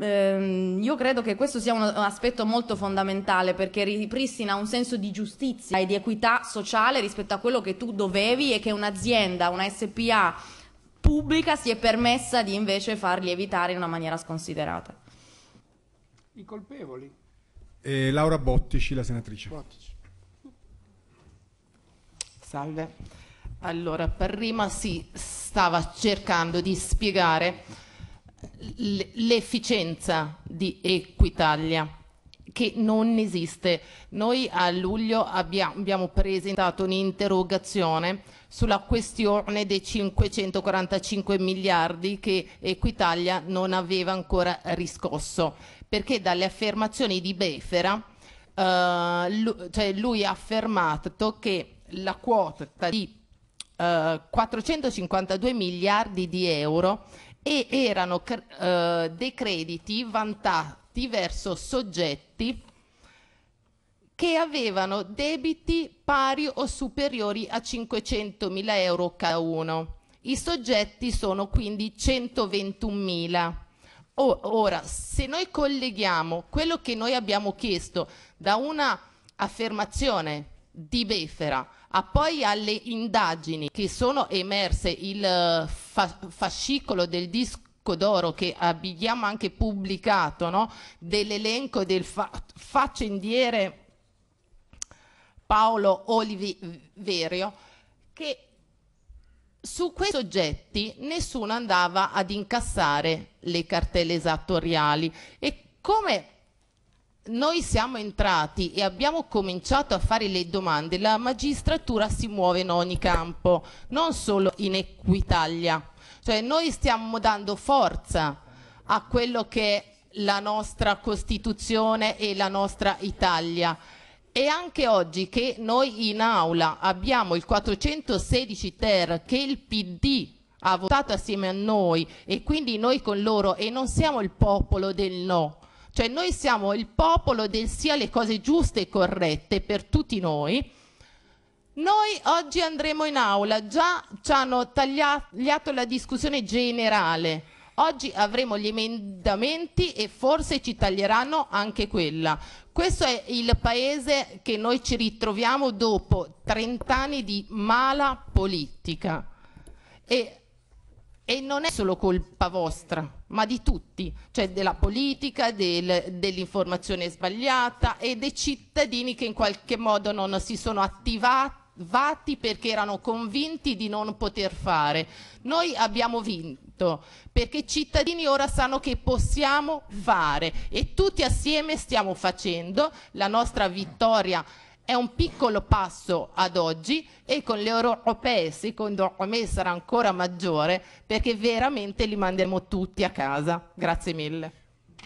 Speaker 6: ehm, io credo che questo sia un aspetto molto fondamentale perché ripristina un senso di giustizia e di equità sociale rispetto a quello che tu dovevi e che un'azienda, una SPA pubblica si è permessa di invece far lievitare in una maniera sconsiderata.
Speaker 3: I colpevoli.
Speaker 4: E eh, Laura Bottici, la senatrice. Bottici.
Speaker 7: Salve. Allora, prima si stava cercando di spiegare l'efficienza di Equitalia che non esiste. Noi a luglio abbiamo presentato un'interrogazione sulla questione dei 545 miliardi che Equitalia non aveva ancora riscosso, perché dalle affermazioni di Befera eh, lui, cioè lui ha affermato che la quota di 452 eh, miliardi di euro e erano eh, dei crediti vantati verso soggetti che avevano debiti pari o superiori a 500.000 euro cada uno. I soggetti sono quindi 121.000. Ora, se noi colleghiamo quello che noi abbiamo chiesto da una affermazione di Befera a poi alle indagini che sono emerse il eh, fa fascicolo del disco d'oro che abbiamo anche pubblicato no? dell'elenco del fa faccendiere Paolo Oliverio che su quei soggetti nessuno andava ad incassare le cartelle esattoriali e come noi siamo entrati e abbiamo cominciato a fare le domande, la magistratura si muove in ogni campo, non solo in Equitalia. Cioè noi stiamo dando forza a quello che è la nostra Costituzione e la nostra Italia. E anche oggi che noi in aula abbiamo il 416 ter che il PD ha votato assieme a noi e quindi noi con loro e non siamo il popolo del no, cioè noi siamo il popolo del sia le cose giuste e corrette per tutti noi. Noi oggi andremo in aula, già ci hanno tagliato la discussione generale. Oggi avremo gli emendamenti e forse ci taglieranno anche quella. Questo è il paese che noi ci ritroviamo dopo 30 anni di mala politica. E e non è solo colpa vostra, ma di tutti, cioè della politica, del, dell'informazione sbagliata e dei cittadini che in qualche modo non si sono attivati perché erano convinti di non poter fare. Noi abbiamo vinto perché i cittadini ora sanno che possiamo fare e tutti assieme stiamo facendo la nostra vittoria è un piccolo passo ad oggi e con le europee secondo me sarà ancora maggiore perché veramente li manderemo
Speaker 4: tutti a casa. Grazie mille.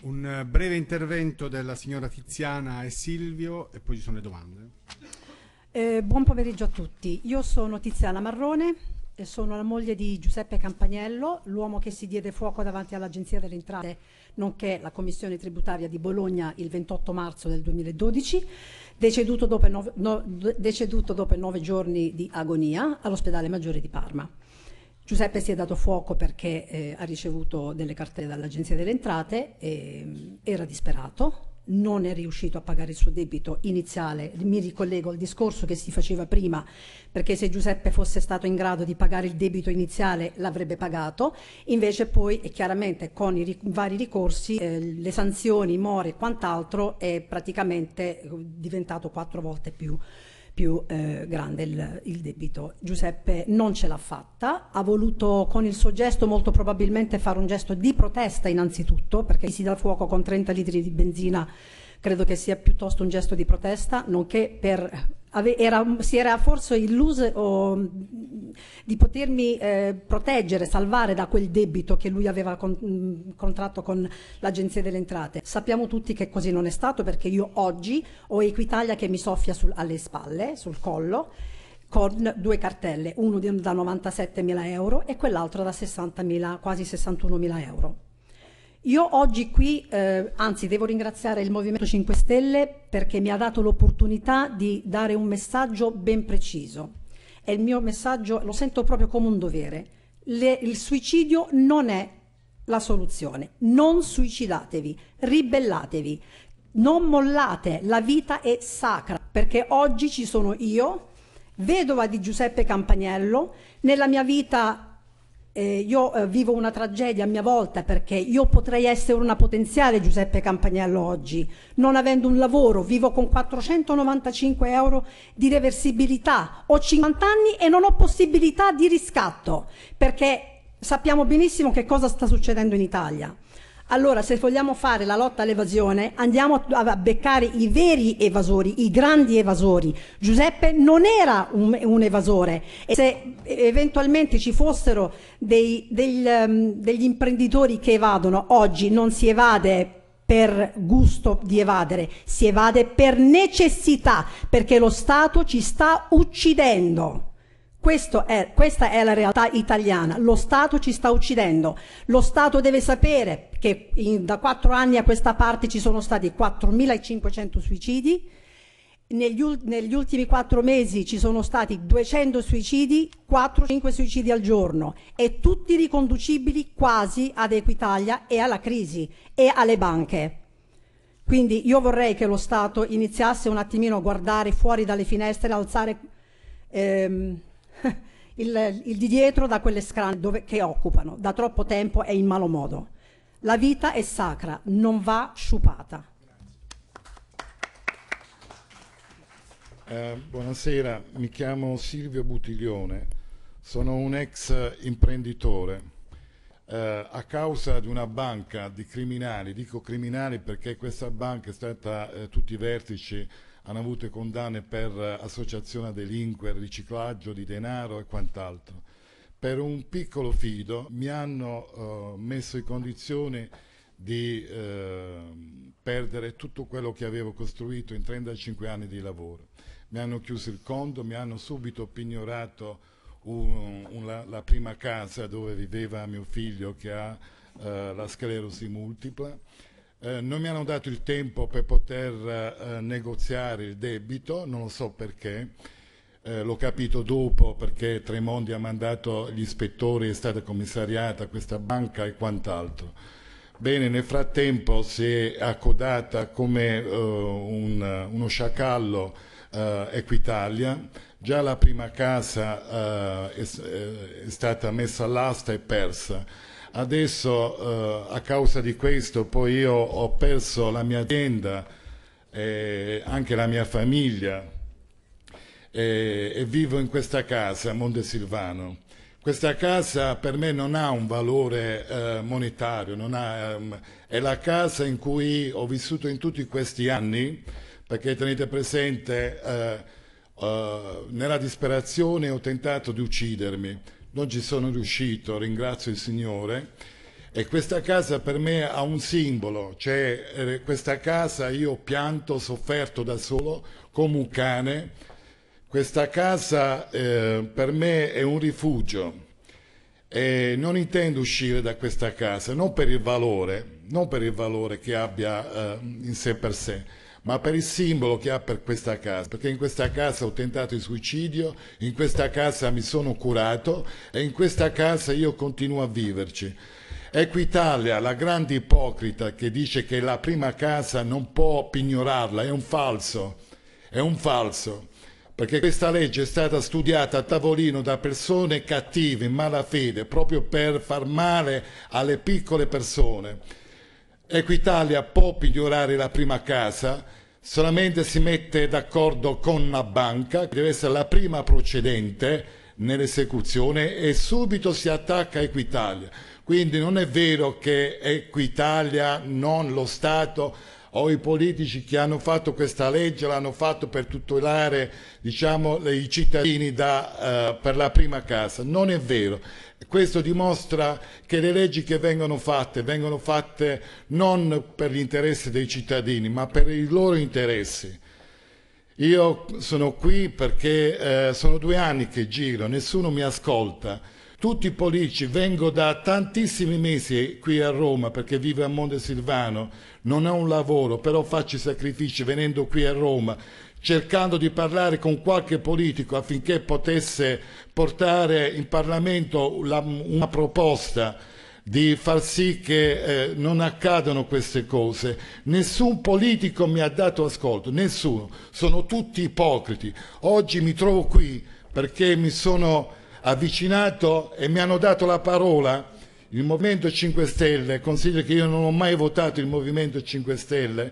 Speaker 4: Un eh, breve intervento della signora Tiziana e Silvio e poi ci sono le domande.
Speaker 8: Eh, buon pomeriggio a tutti. Io sono Tiziana Marrone, e sono la moglie di Giuseppe Campagnello, l'uomo che si diede fuoco davanti all'Agenzia delle Entrate, nonché la Commissione Tributaria di Bologna il 28 marzo del 2012 deceduto dopo nove, no, deceduto dopo nove giorni di agonia all'ospedale maggiore di Parma. Giuseppe si è dato fuoco perché eh, ha ricevuto delle cartelle dall'Agenzia delle Entrate, e, ehm, era disperato, non è riuscito a pagare il suo debito iniziale. Mi ricollego al discorso che si faceva prima, perché se Giuseppe fosse stato in grado di pagare il debito iniziale l'avrebbe pagato, invece poi e chiaramente con i ric vari ricorsi, eh, le sanzioni, i more e quant'altro è praticamente eh, diventato quattro volte più più eh, grande il, il, debito. Giuseppe non ce l'ha fatta, ha voluto con il suo gesto molto probabilmente fare un gesto di protesta innanzitutto, perché si dà fuoco con 30 litri di benzina credo che sia piuttosto un gesto di protesta, nonché per era, si era forse illuso oh, di potermi eh, proteggere, salvare da quel debito che lui aveva con, mm, contratto con l'Agenzia delle Entrate. Sappiamo tutti che così non è stato perché io oggi ho Equitalia che mi soffia sul, alle spalle, sul collo, con due cartelle, uno da 97.000 euro e quell'altro da 60 quasi 61.000 euro. Io oggi qui, eh, anzi devo ringraziare il Movimento 5 Stelle perché mi ha dato l'opportunità di dare un messaggio ben preciso. E il mio messaggio lo sento proprio come un dovere. Le, il suicidio non è la soluzione. Non suicidatevi, ribellatevi, non mollate, la vita è sacra perché oggi ci sono io, vedova di Giuseppe Campagnello, nella mia vita eh, io eh, vivo una tragedia a mia volta perché io potrei essere una potenziale Giuseppe Campagnello oggi, non avendo un lavoro, vivo con 495 euro di reversibilità, ho 50 anni e non ho possibilità di riscatto perché sappiamo benissimo che cosa sta succedendo in Italia. Allora, se vogliamo fare la lotta all'evasione, andiamo a beccare i veri evasori, i grandi evasori. Giuseppe non era un, un evasore e se eventualmente ci fossero dei, degli, um, ehm, degli imprenditori che evadono, oggi non si evade per gusto di evadere, si evade per necessità, perché lo Stato ci sta uccidendo è, questa è la realtà italiana, lo Stato ci sta uccidendo, lo Stato deve sapere che in, da quattro anni a questa parte ci sono stati 4.500 suicidi, negli, negli, ultimi quattro mesi ci sono stati 200 suicidi, 4-5 suicidi al giorno e tutti riconducibili quasi ad Equitalia e alla crisi e alle banche. Quindi io vorrei che lo Stato iniziasse un attimino a guardare fuori dalle finestre, alzare... Ehm, il, il di dietro da quelle scrane dove, che occupano da troppo tempo è in malo modo. La vita è sacra, non va sciupata.
Speaker 9: Eh, buonasera, mi chiamo Silvio Buttiglione, sono un ex imprenditore. Eh, a causa di una banca di criminali, dico criminali perché questa banca è stata eh, tutti i vertici hanno avuto condanne per associazione a delinquere, riciclaggio di denaro e quant'altro. Per un piccolo fido mi hanno eh, messo in condizione di eh, perdere tutto quello che avevo costruito in 35 anni di lavoro. Mi hanno chiuso il conto, mi hanno subito pignorato un, un, la, la, prima casa dove viveva mio figlio che ha eh, la sclerosi multipla eh, non mi hanno dato il tempo per poter eh, negoziare il debito, non lo so perché, eh, l'ho capito dopo perché Tremondi ha mandato gli ispettori, è stata commissariata questa banca e quant'altro. Bene, nel frattempo si è accodata come eh, un, uno sciacallo eh, Equitalia, già la prima casa è, è stata messa all'asta e persa Adesso eh, a causa di questo poi io ho perso la mia azienda, eh, anche la mia famiglia eh, e vivo in questa casa a Montesilvano. Questa casa per me non ha un valore eh, monetario, ha, um, è la casa in cui ho vissuto in tutti questi anni, perché tenete presente, eh, eh, nella disperazione ho tentato di uccidermi non ci sono riuscito, ringrazio il Signore. E questa casa per me ha un simbolo, cioè eh, questa casa io ho pianto, sofferto da solo come un cane. Questa casa eh, per me è un rifugio e non intendo uscire da questa casa, non per il valore, non per il valore che abbia eh, in sé per sé, ma per il simbolo che ha per questa casa, perché in questa casa ho tentato il suicidio, in questa casa mi sono curato e in questa casa io continuo a viverci. Equitalia, la grande ipocrita che dice che la prima casa non può pignorarla, è un falso, è un falso perché questa legge è stata studiata a tavolino da persone cattive, in malafede, proprio per far male alle piccole persone. Equitalia può migliorare la prima casa solamente si mette d'accordo con la banca, che deve essere la prima procedente nell'esecuzione e subito si attacca Equitalia. Quindi non è vero che Equitalia, non lo Stato, o i politici che hanno fatto questa legge l'hanno fatto per tutelare diciamo, i cittadini da, eh, per la prima casa. Non è vero. Questo dimostra che le leggi che vengono fatte vengono fatte non per l'interesse dei cittadini, ma per i loro interessi. Io sono qui perché eh, sono due anni che giro, nessuno mi ascolta tutti i politici, vengo da tantissimi mesi qui a Roma perché vivo a Montesilvano, non ho un lavoro, però faccio i sacrifici venendo qui a Roma, cercando di parlare con qualche politico affinché potesse portare in Parlamento la, una proposta di far sì che eh, non accadano queste cose. Nessun politico mi ha dato ascolto, nessuno, sono tutti ipocriti. Oggi mi trovo qui perché mi sono avvicinato e mi hanno dato la parola il Movimento 5 Stelle, consiglio che io non ho mai votato il Movimento 5 Stelle,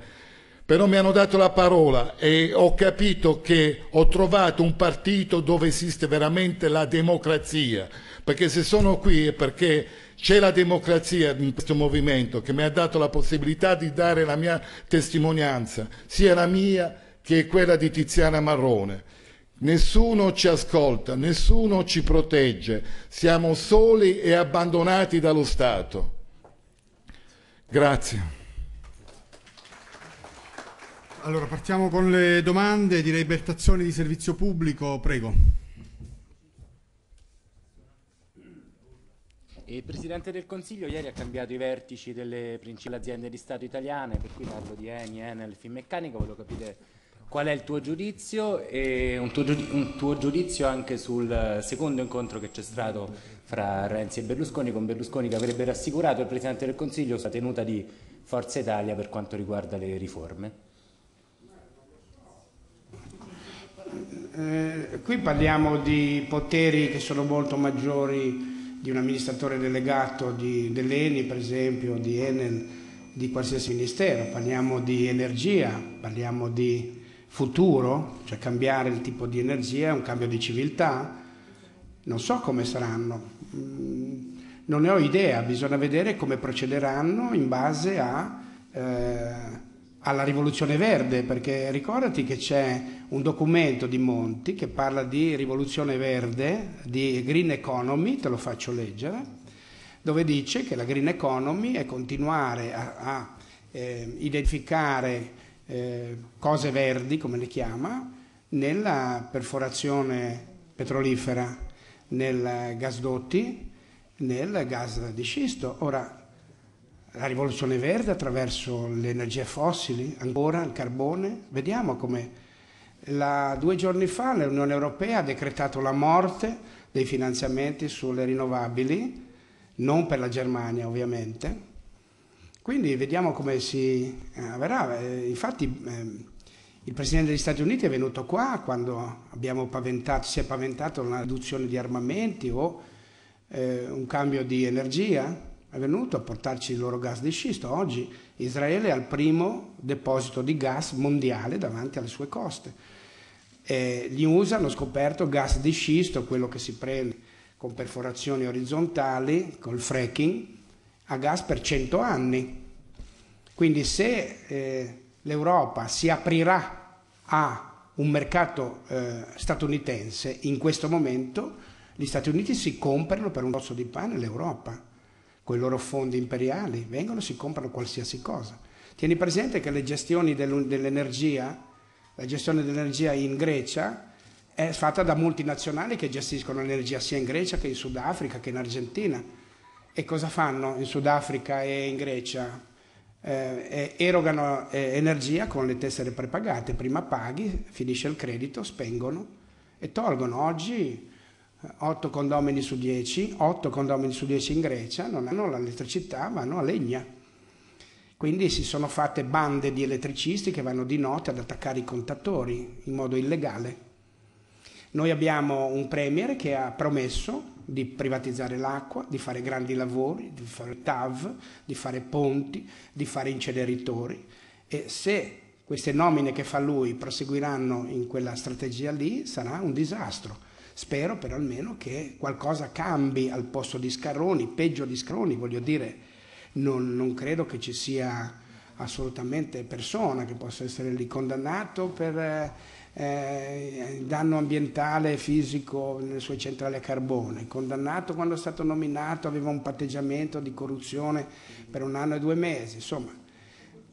Speaker 9: però mi hanno dato la parola e ho capito che ho trovato un partito dove esiste veramente la democrazia, perché se sono qui è perché c'è la democrazia in questo movimento che mi ha dato la possibilità di dare la mia testimonianza, sia la mia che quella di Tiziana Marrone. Nessuno ci ascolta, nessuno ci protegge, siamo soli e abbandonati dallo Stato. Grazie.
Speaker 4: Allora partiamo con le domande, direi Bertazzoni di servizio pubblico, prego.
Speaker 3: Il eh, Presidente del Consiglio ieri ha cambiato i vertici delle principali aziende di Stato italiane, per cui parlo di Eni, Enel, Finmeccanico, volevo capire Qual è il tuo giudizio e un tuo, giudizio, un tuo giudizio anche sul secondo incontro che c'è stato fra Renzi e Berlusconi, con Berlusconi che avrebbe rassicurato il Presidente del Consiglio sulla tenuta di Forza Italia per quanto riguarda le riforme? Eh, qui parliamo di poteri che sono molto maggiori di un amministratore delegato di, dell'ENI per esempio, di Enel, di qualsiasi ministero, parliamo di energia, parliamo di futuro, cioè cambiare il tipo di energia, è un cambio di civiltà. Non so come saranno, mm, non ne ho idea, bisogna vedere come procederanno in base a, eh, alla rivoluzione verde, perché ricordati che c'è un documento di Monti che parla di rivoluzione verde, di green economy, te lo faccio leggere, dove dice che la green economy è continuare a, a eh, identificare eh, cose verdi, come le chiama, nella perforazione petrolifera, nel gasdotti, nel gas di scisto. Ora, la rivoluzione verde attraverso le energie fossili, ancora il carbone, vediamo come... La, due giorni fa l'Unione Europea ha decretato la morte dei finanziamenti sulle rinnovabili, non per la Germania ovviamente, quindi vediamo come si eh, avverrà. Eh, infatti ehm, il Presidente degli Stati Uniti è venuto qua quando si è paventato una riduzione di armamenti o eh, un cambio di energia, è venuto a portarci il loro gas di scisto. Oggi Israele è al primo deposito di gas mondiale davanti alle sue coste. E gli USA hanno scoperto gas di scisto, quello che si prende con perforazioni orizzontali, col fracking, a gas per 100 anni. Quindi se eh, l'Europa si aprirà a un mercato eh, statunitense, in questo momento gli Stati Uniti si comprano per un pozzo di pane l'Europa, con i loro fondi imperiali, vengono e si comprano qualsiasi cosa. Tieni presente che le gestioni dell'energia, la gestione dell'energia in Grecia è fatta da multinazionali che gestiscono l'energia sia in Grecia che in Sudafrica che in Argentina e cosa fanno in Sudafrica e in Grecia? Eh, erogano eh, energia con le tessere prepagate, prima paghi, finisce il credito, spengono e tolgono. Oggi 8 eh, condomini su 10, 8 condomini su 10 in Grecia non hanno l'elettricità, vanno a legna. Quindi si sono fatte bande di elettricisti che vanno di notte ad attaccare i contatori in modo illegale. Noi abbiamo un premier che ha promesso di privatizzare l'acqua, di fare grandi lavori, di fare TAV, di fare ponti, di fare inceneritori e se queste nomine che fa lui proseguiranno in quella strategia lì sarà un disastro. Spero per almeno che qualcosa cambi al posto di Scarroni, peggio di Scarroni, voglio dire, non, non credo che ci sia assolutamente persona che possa essere lì condannato per eh, eh, danno ambientale e fisico nelle sue centrali a carbone. Condannato quando è stato nominato aveva un patteggiamento di corruzione per un anno e due mesi, insomma.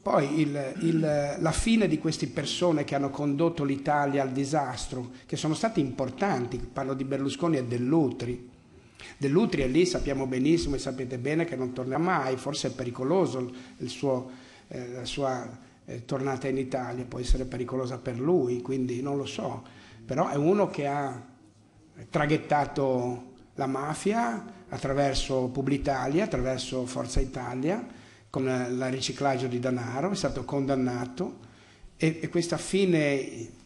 Speaker 3: Poi il, il, la fine di queste persone che hanno condotto l'Italia al disastro, che sono stati importanti, parlo di Berlusconi e Dell'Utri. Dell'Utri è lì, sappiamo benissimo e sapete bene che non torna mai, forse è pericoloso il suo, eh, la sua eh, tornata in Italia può essere pericolosa per lui, quindi non lo so, però è uno che ha traghettato la mafia attraverso Publitalia, attraverso Forza Italia, con il riciclaggio di denaro, è stato condannato e, e questa fine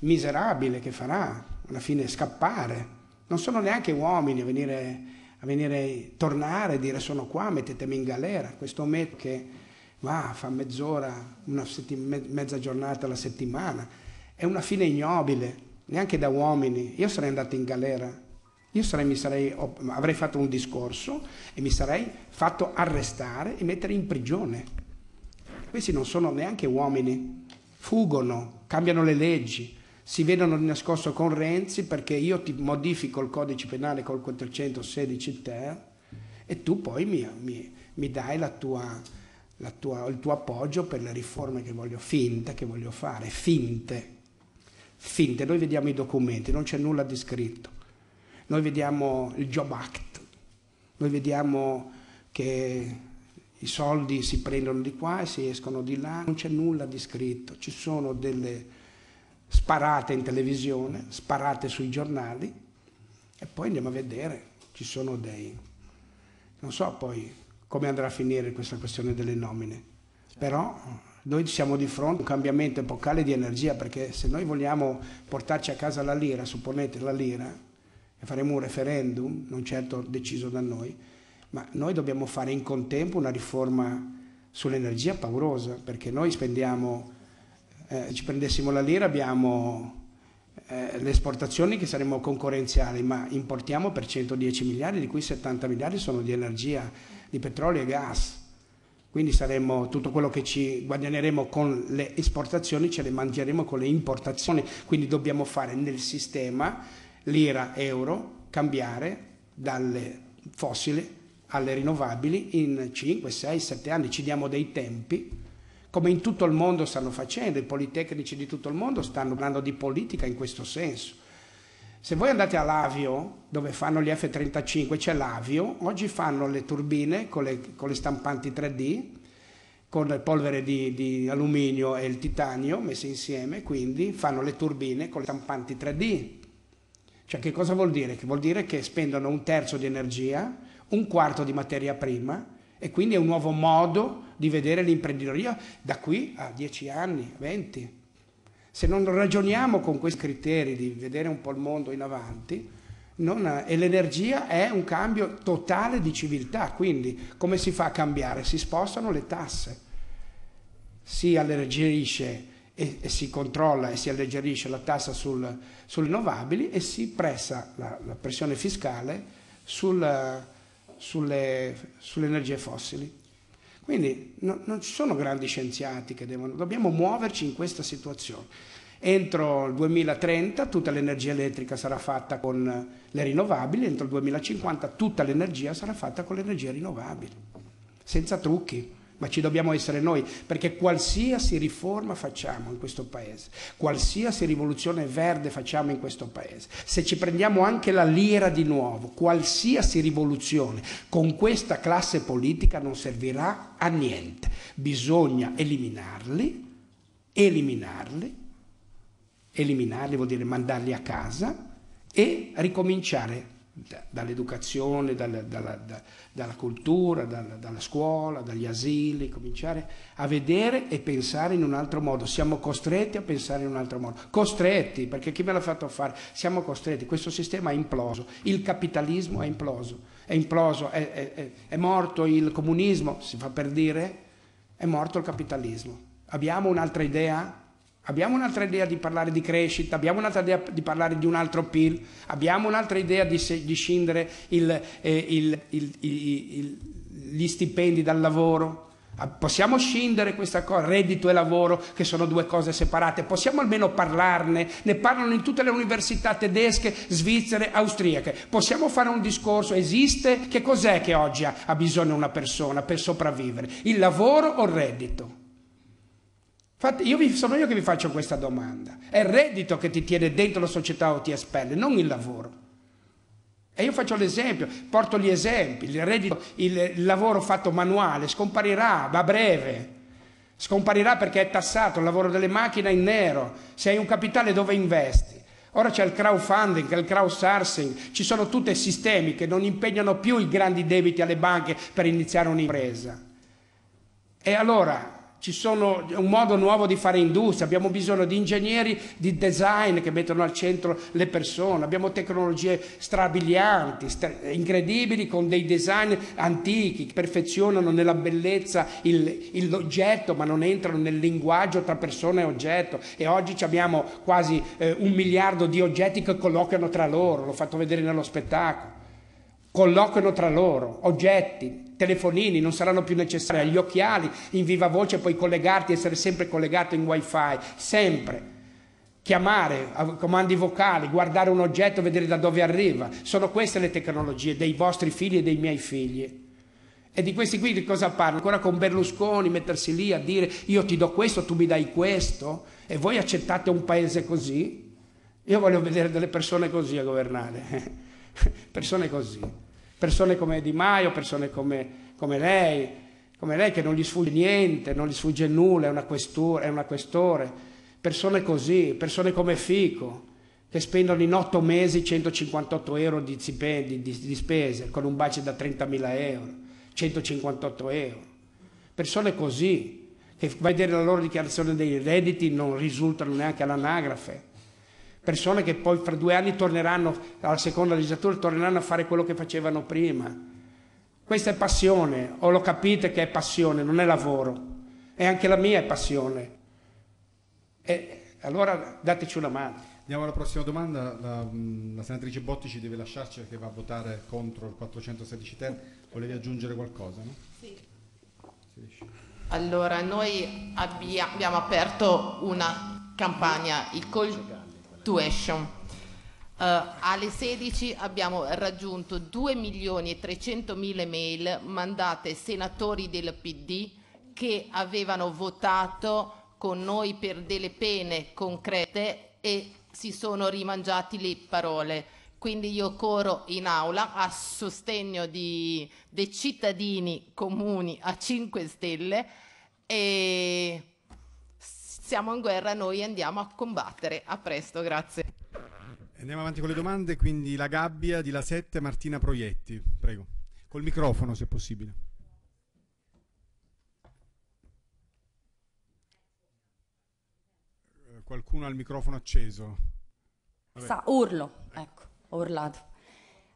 Speaker 3: miserabile che farà, una fine scappare. Non sono neanche uomini a venire, a venire, tornare e dire sono qua, mettetemi in galera. Questo metodo che ma fa mezz'ora, mezza giornata alla settimana. È una fine ignobile, neanche da uomini. Io sarei andato in galera, io sarei, sarei, avrei fatto un discorso e mi sarei fatto arrestare e mettere in prigione. Questi non sono neanche uomini, fuggono, cambiano le leggi, si vedono di nascosto con Renzi perché io ti modifico il codice penale col 416 ter e tu poi mi, mi, mi dai la tua tua, il tuo appoggio per le riforme che voglio finte, che voglio fare, finte. Finte, noi vediamo i documenti, non c'è nulla di scritto. Noi vediamo il Job Act, noi vediamo che i soldi si prendono di qua e si escono di là, non c'è nulla di scritto, ci sono delle sparate in televisione, sparate sui giornali e poi andiamo a vedere, ci sono dei... non so poi come andrà a finire questa questione delle nomine. Però noi siamo di fronte a un cambiamento epocale di energia perché se noi vogliamo portarci a casa la lira, supponete la lira, e faremo un referendum, non certo deciso da noi, ma noi dobbiamo fare in contempo una riforma sull'energia paurosa perché noi spendiamo, eh, ci prendessimo la lira abbiamo eh, le esportazioni che saremmo concorrenziali, ma importiamo per 110 miliardi, di cui 70 miliardi sono di energia di petrolio e gas. Quindi saremo, tutto quello che ci guadagneremo con le esportazioni ce le mangeremo con le importazioni. Quindi dobbiamo fare nel sistema l'ira-euro cambiare dalle fossili alle rinnovabili in 5, 6, 7 anni. Ci diamo dei tempi come in tutto il mondo stanno facendo, i politecnici di tutto il mondo stanno parlando di politica in questo senso. Se voi andate all'Avio, dove fanno gli F-35, c'è l'Avio, oggi fanno le turbine con le, con le stampanti 3D, con il polvere di, di, alluminio e il titanio messe insieme, quindi fanno le turbine con le stampanti 3D. Cioè che cosa vuol dire? Che vuol dire che spendono un terzo di energia, un quarto di materia prima e quindi è un nuovo modo di vedere l'imprenditoria da qui a 10 anni, 20 anni. Se non ragioniamo con questi criteri di vedere un po' il mondo in avanti, non, eh, e l'energia è un cambio totale di civiltà, quindi come si fa a cambiare? Si spostano le tasse, si alleggerisce e, e si controlla e si alleggerisce la tassa sul, sul rinnovabili e si pressa la, la pressione fiscale sul, eh, sulle, sulle energie fossili. Quindi no, non ci sono grandi scienziati che devono, dobbiamo muoverci in questa situazione. Entro il 2030 tutta l'energia elettrica sarà fatta con le rinnovabili, entro il 2050 tutta l'energia sarà fatta con le energie rinnovabili, senza trucchi ma ci dobbiamo essere noi, perché qualsiasi riforma facciamo in questo Paese, qualsiasi rivoluzione verde facciamo in questo Paese, se ci prendiamo anche la lira di nuovo, qualsiasi rivoluzione con questa classe politica non servirà a niente, bisogna eliminarli, eliminarli, eliminarli vuol dire mandarli a casa e ricominciare dall'educazione, dalla, dalla, dalla cultura, dalla, dalla, scuola, dagli asili, cominciare a vedere e pensare in un altro modo. Siamo costretti a pensare in un altro modo. Costretti, perché chi me l'ha fatto fare? Siamo costretti, questo sistema è imploso, il capitalismo è imploso, è imploso, è, è, è, è morto il comunismo, si fa per dire, è morto il capitalismo. Abbiamo un'altra idea? Abbiamo un'altra idea di parlare di crescita, abbiamo un'altra idea di parlare di un altro PIL, abbiamo un'altra idea di, se, di scindere il, eh, il, il, gli stipendi dal lavoro. Ah, possiamo scindere questa cosa, reddito e lavoro, che sono due cose separate, possiamo almeno parlarne, ne parlano in tutte le università tedesche, svizzere, austriache, possiamo fare un discorso, esiste, che cos'è che oggi ha bisogno una persona per sopravvivere? Il lavoro o il reddito? Fate, io vi, sono io che vi faccio questa domanda. È il reddito che ti tiene dentro la società o ti espelle, non il lavoro. E io faccio l'esempio, porto gli esempi, il, reddito, il lavoro fatto manuale scomparirà a breve, scomparirà perché è tassato, il lavoro delle macchine in nero, se hai un capitale dove investi? Ora c'è il crowdfunding, il crowdsourcing, ci sono tutti sistemi che non impegnano più i grandi debiti alle banche per iniziare un'impresa. E allora ci sono un modo nuovo di fare industria, abbiamo bisogno di ingegneri di design che mettono al centro le persone, abbiamo tecnologie strabilianti, incredibili con dei design antichi che perfezionano nella bellezza il, l'oggetto ma non entrano nel linguaggio tra persona e oggetto e oggi abbiamo quasi eh, un miliardo di oggetti che colloquiano tra loro, l'ho fatto vedere nello spettacolo, colloquiano tra loro, oggetti, telefonini, non saranno più necessari, gli occhiali, in viva voce puoi collegarti, essere sempre collegato in wifi, sempre. Chiamare, comandi vocali, guardare un oggetto, vedere da dove arriva. Sono queste le tecnologie dei vostri figli e dei miei figli. E di questi qui di cosa parlo? Ancora con Berlusconi, mettersi lì a dire io ti do questo, tu mi dai questo? E voi accettate un paese così? Io voglio vedere delle persone così a governare. <laughs> persone così persone come Di Maio, persone come, come lei, come lei che non gli sfugge niente, non gli sfugge nulla, è una, questura, è una questore, persone così, persone come Fico, che spendono in otto mesi 158 euro di, di, di spese, con un budget da 30.000 euro, 158 euro, persone così, che vai a vedere la loro dichiarazione dei redditi non risultano neanche all'anagrafe persone che poi fra due anni torneranno alla seconda legislatura, torneranno a fare quello che facevano prima. Questa è passione, o lo capite che è passione, non è lavoro. E anche la mia è passione. E allora
Speaker 4: dateci una mano. Andiamo alla prossima domanda, la, la senatrice Bottici deve lasciarci perché va a votare contro il 416 ter, volevi aggiungere qualcosa? No? Sì.
Speaker 7: Allora, noi abbia, abbiamo aperto una campagna, il col, Tuition. Uh, alle 16 abbiamo raggiunto 2 milioni e 300 mila mail mandate senatori del PD che avevano votato con noi per delle pene concrete e si sono rimangiati le parole. Quindi io corro in aula a sostegno di, dei cittadini comuni a 5 Stelle e siamo in guerra, noi andiamo a combattere. A presto, grazie.
Speaker 4: Andiamo avanti con le domande, quindi la gabbia di La 7, Martina Proietti, prego, col microfono se possibile. Eh, qualcuno ha il microfono acceso. Vabbè. Sa,
Speaker 5: urlo, ecco, ho urlato.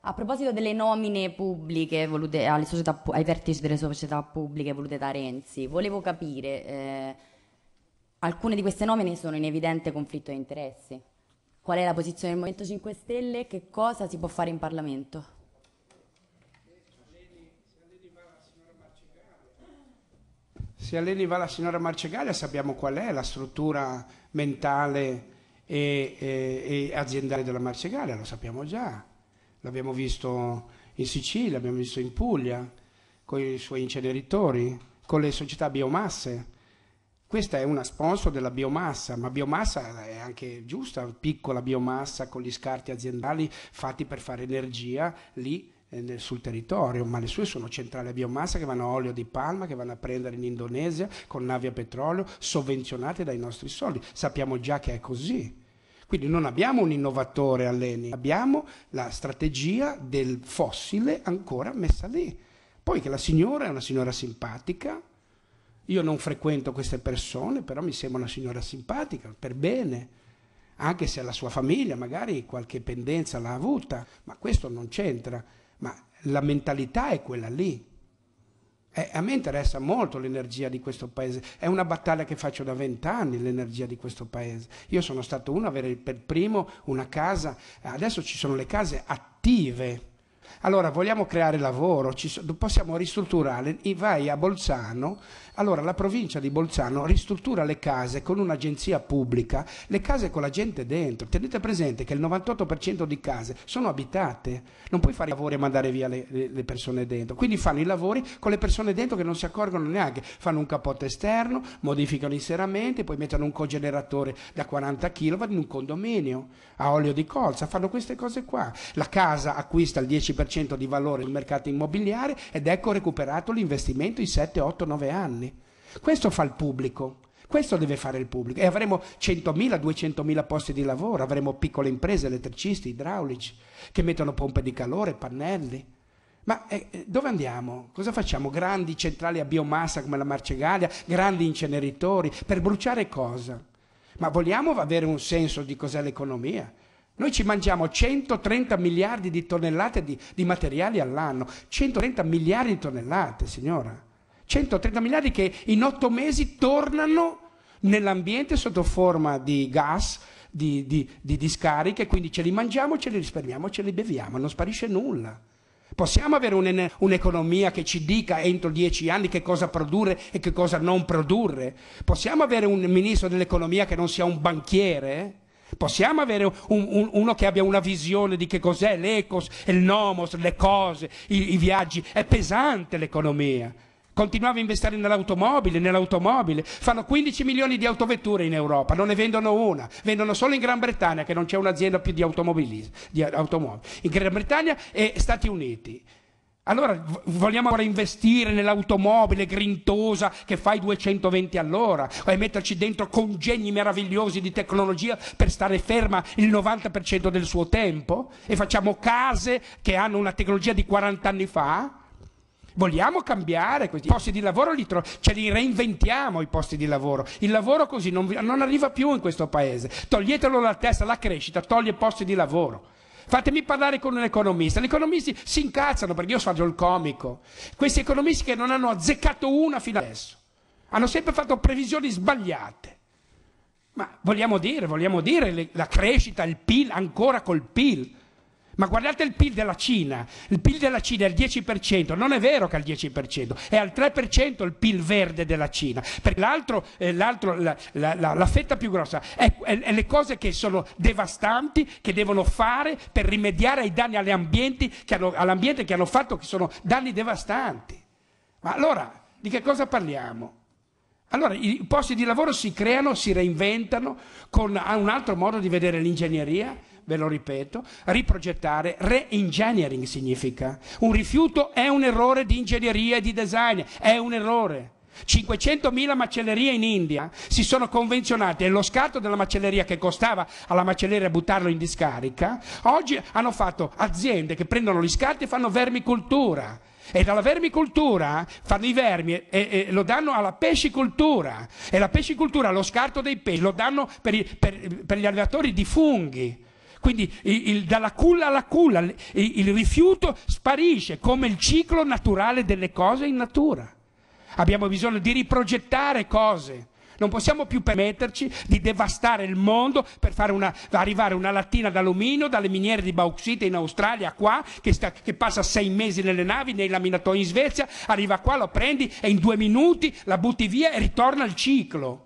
Speaker 5: A
Speaker 6: proposito delle nomine pubbliche volute società, ai vertici delle società pubbliche volute da Renzi, volevo capire eh, Alcune di queste nomine sono in evidente conflitto di interessi. Qual è la posizione del Movimento 5 Stelle? Che cosa si può fare in Parlamento?
Speaker 3: Se a lei va la signora Marcegaglia sappiamo qual è la struttura mentale e, e, e aziendale della Marcegaglia, lo sappiamo già. L'abbiamo visto in Sicilia, l'abbiamo visto in Puglia, con i suoi inceneritori, con le società biomasse. Questa è una sponsor della biomassa, ma biomassa è anche giusta, piccola biomassa con gli scarti aziendali fatti per fare energia lì eh, sul territorio, ma le sue sono centrali a biomassa che vanno a olio di palma, che vanno a prendere in Indonesia con navi a petrolio, sovvenzionate dai nostri soldi. Sappiamo già che è così. Quindi non abbiamo un innovatore all'ENI, abbiamo la strategia del fossile ancora messa lì. Poi che la signora è una signora simpatica, io non frequento queste persone, però mi sembra una signora simpatica, per bene, anche se la sua famiglia magari qualche pendenza l'ha avuta, ma questo non c'entra, ma la mentalità è quella lì. Eh, a me interessa molto l'energia di questo paese, è una battaglia che faccio da vent'anni l'energia di questo paese. Io sono stato uno a avere per primo una casa, adesso ci sono le case attive. Allora vogliamo creare lavoro, possiamo ristrutturare, vai a Bolzano, allora la provincia di Bolzano ristruttura le case con un'agenzia pubblica, le case con la gente dentro. Tenete presente che il 98% di case sono abitate, non puoi fare i lavori e mandare via le, le persone dentro. Quindi fanno i lavori con le persone dentro che non si accorgono neanche, fanno un capote esterno, modificano i serramenti, poi mettono un cogeneratore da 40 kW in un condominio a olio di colza, fanno queste cose qua. La casa acquista il 10% di valore nel mercato immobiliare ed ecco recuperato l'investimento in 7, 8, 9 anni. Questo fa il pubblico. Questo deve fare il pubblico e avremo 100.000, 200.000 posti di lavoro, avremo piccole imprese, elettricisti, idraulici che mettono pompe di calore, pannelli. Ma eh, eh dove andiamo? Cosa facciamo? Grandi centrali a biomassa come la Marcegalia, grandi inceneritori, per bruciare cosa? Ma vogliamo avere un senso di cos'è l'economia? Noi ci mangiamo 130 miliardi di tonnellate di, di materiali all'anno, 130 miliardi di tonnellate, signora. 130 miliardi che in otto mesi tornano nell'ambiente sotto forma di gas, di, di, di discariche, quindi ce li mangiamo, ce li risparmiamo, ce li beviamo, non sparisce nulla. Possiamo avere un'economia che ci dica entro dieci anni che cosa produrre e che cosa non produrre? Possiamo avere un ministro dell'economia che non sia un banchiere? Possiamo avere un, un, uno che abbia una visione di che cos'è l'ecos, il nomos, le cose, i, i viaggi? È pesante l'economia continuava a investire nell'automobile, nell'automobile. Fanno 15 milioni di autovetture in Europa, non ne vendono una, vendono solo in Gran Bretagna che non c'è un'azienda più di, di automobili. In Gran Bretagna e Stati Uniti. Allora vogliamo ora investire nell'automobile grintosa che fa i 220 all'ora e metterci dentro congegni meravigliosi di tecnologia per stare ferma il 90% del suo tempo e facciamo case che hanno una tecnologia di 40 anni fa? Vogliamo cambiare questi posti di lavoro, li tro- ce li reinventiamo i posti di lavoro. Il lavoro così non, non arriva più in questo paese. Toglietelo dalla testa, la crescita toglie posti di lavoro. Fatemi parlare con un economista. Gli economisti si incazzano perché io faccio il comico. Questi economisti che non hanno azzeccato una fino adesso. Hanno sempre fatto previsioni sbagliate. Ma vogliamo dire, vogliamo dire la crescita, il PIL, ancora col PIL. Ma guardate il PIL della Cina, il PIL della Cina è il 10%, non è vero che è il 10%, è al 3% il PIL verde della Cina, perché l'altro, eh, l'altro, la, la, la, la, fetta più grossa è, è, è, le cose che sono devastanti, che devono fare per rimediare ai danni che hanno, all'ambiente che hanno fatto, che sono danni devastanti. Ma allora di che cosa parliamo? Allora, i posti di lavoro si creano, si reinventano con un altro modo di vedere l'ingegneria ve lo ripeto, riprogettare, re-engineering significa. Un rifiuto è un errore di ingegneria e di design, è un errore. 500.000 macellerie in India si sono convenzionate e lo scarto della macelleria che costava alla macelleria buttarlo in discarica, oggi hanno fatto aziende che prendono gli scarti e fanno vermicultura. E dalla vermicultura fanno i vermi e, e lo danno alla pescicultura. E la pescicultura, lo scarto dei pesci, lo danno per, i, per, per gli allevatori di funghi. Quindi il, il, dalla culla alla culla il, il rifiuto sparisce come il ciclo naturale delle cose in natura. Abbiamo bisogno di riprogettare cose. Non possiamo più permetterci di devastare il mondo per fare una, arrivare una lattina d'alluminio dalle miniere di bauxite in Australia qua, che, sta, che, passa sei mesi nelle navi, nei laminatoi in Svezia, arriva qua, lo prendi e in due minuti la butti via e ritorna al ciclo.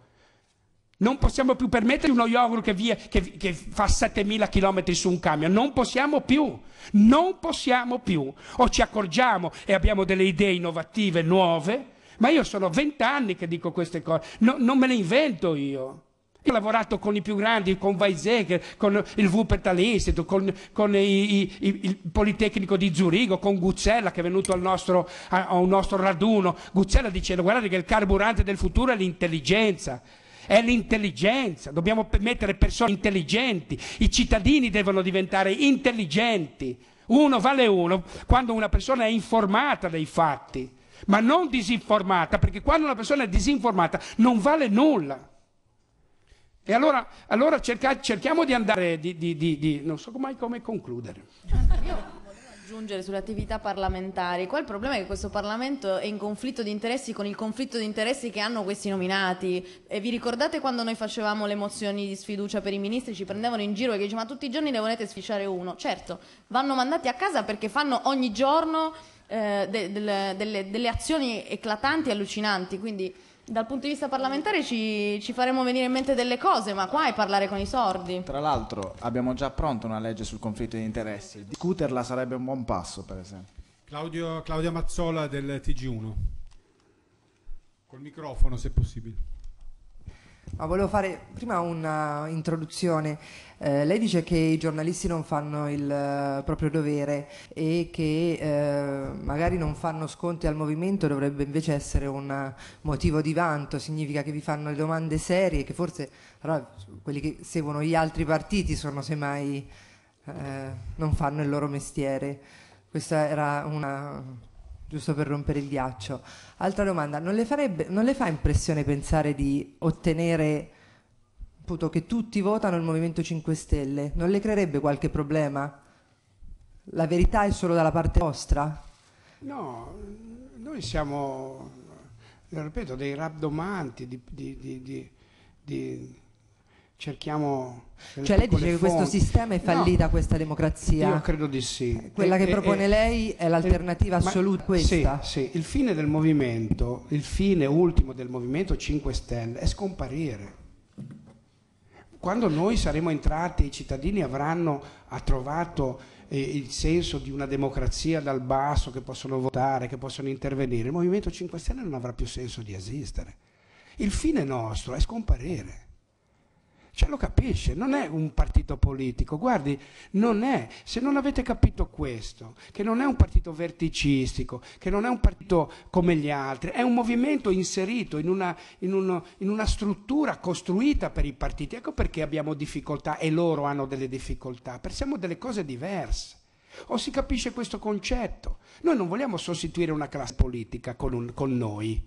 Speaker 3: Non possiamo più permettere uno yogurt che, via, che, che fa 7000 km su un camion. Non possiamo più. Non possiamo più. O ci accorgiamo e abbiamo delle idee innovative, nuove. Ma io sono vent'anni che dico queste cose. No, non me le invento io. Io ho lavorato con i più grandi, con Weizsäcker, con il Wuppertal Institute, con, con i, i, il Politecnico di Zurigo, con Guzzella che è venuto nostro, a, a un nostro raduno. Guzzella diceva: guardate che il carburante del futuro è l'intelligenza è l'intelligenza, dobbiamo mettere persone intelligenti, i cittadini devono diventare intelligenti, uno vale uno quando una persona è informata dei fatti, ma non disinformata, perché quando una persona è disinformata non vale nulla. E allora, allora cerca, cerchiamo di andare, di, di, di, non so mai come concludere
Speaker 6: aggiungere sulle attività parlamentari. Qua il problema è che questo Parlamento è in conflitto di interessi con il conflitto di interessi che hanno questi nominati. E vi ricordate quando noi facevamo le mozioni di sfiducia per i ministri, ci prendevano in giro e dicevano ma tutti i giorni ne volete sficciare uno? Certo, vanno mandati a casa perché fanno ogni giorno eh, de, de, de, delle, delle azioni eclatanti e allucinanti, quindi dal punto di vista parlamentare ci, ci, faremo venire in mente delle cose, ma qua è parlare con i sordi.
Speaker 2: Tra l'altro abbiamo già pronta una legge sul conflitto di interessi, discuterla sarebbe un buon passo per esempio.
Speaker 4: Claudio, Claudia Mazzola del TG1, col microfono se possibile.
Speaker 10: Ma volevo fare prima un'introduzione. Eh, lei dice che i giornalisti non fanno il eh, proprio dovere e che eh, magari non fanno sconti al movimento, dovrebbe invece essere un motivo di vanto, significa che vi fanno le domande serie, che forse allora, quelli che seguono gli altri partiti sono semmai eh, non fanno il loro mestiere. Questa era una giusto per rompere il ghiaccio. Altra domanda, non le, farebbe, non le fa impressione pensare di ottenere appunto, che tutti votano il Movimento 5 Stelle? Non le creerebbe qualche problema? La verità è solo dalla parte vostra? No, noi siamo, ripeto,
Speaker 3: dei rabdomanti, di, di, di, di cerchiamo...
Speaker 10: Cioè lei dice che questo sistema è fallita, no, questa democrazia? Io credo di sì. Quella e, che propone e, lei
Speaker 3: è l'alternativa assoluta questa? Sì, sì, il fine del movimento, il fine ultimo del movimento 5 Stelle è scomparire. Quando noi saremo entrati, i cittadini avranno trovato eh, il senso di una democrazia dal basso, che possono votare, che possono intervenire, il Movimento 5 Stelle non avrà più senso di esistere. Il fine nostro è scomparire cioè lo capisce, non è un partito politico, guardi, non è. Se non avete capito questo, che non è un partito verticistico, che non è un partito come gli altri, è un movimento inserito in una, in uno, in una struttura costruita per i partiti. Ecco perché abbiamo difficoltà e loro hanno delle difficoltà, perché siamo delle cose diverse. O si capisce questo concetto? Noi non vogliamo sostituire una classe politica con, un, con noi.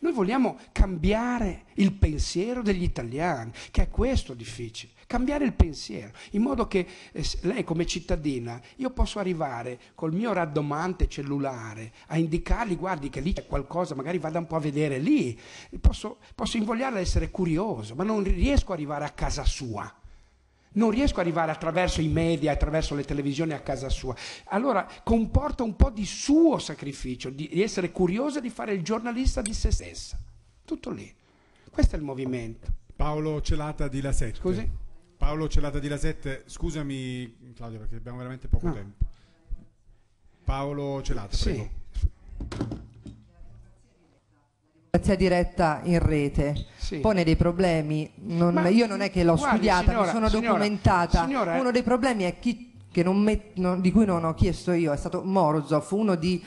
Speaker 3: Noi vogliamo cambiare il pensiero degli italiani, che è questo difficile, cambiare il pensiero, in modo che eh, lei come cittadina, io posso arrivare col mio raddomante cellulare a indicargli, guardi che lì c'è qualcosa, magari vada un po' a vedere lì, posso, posso invogliarla a essere curioso, ma non riesco ad arrivare a casa sua non riesco ad arrivare attraverso i media, attraverso le televisioni a casa sua. Allora comporta un po' di suo sacrificio, di essere curiosa di fare il giornalista di se stessa.
Speaker 4: Tutto lì. Questo è il movimento. Paolo Celata di La Sette. Scusi? Paolo Celata di La Sette, scusami Claudio perché abbiamo veramente poco no. tempo. Paolo Celata, sì. prego
Speaker 10: democrazia diretta in rete sì. pone dei problemi, non, Ma, io non è che l'ho guardi, studiata, signora, mi sono documentata, signora, eh. uno dei problemi è chi, met, non, di cui non ho chiesto io, è stato Morozov, uno di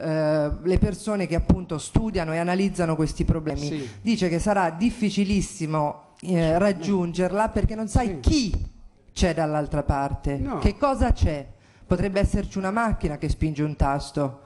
Speaker 10: eh, le persone che appunto studiano e analizzano questi problemi, sì. dice che sarà difficilissimo eh, raggiungerla perché non sai sì. chi c'è dall'altra parte, no. che cosa c'è, potrebbe esserci una macchina che spinge un tasto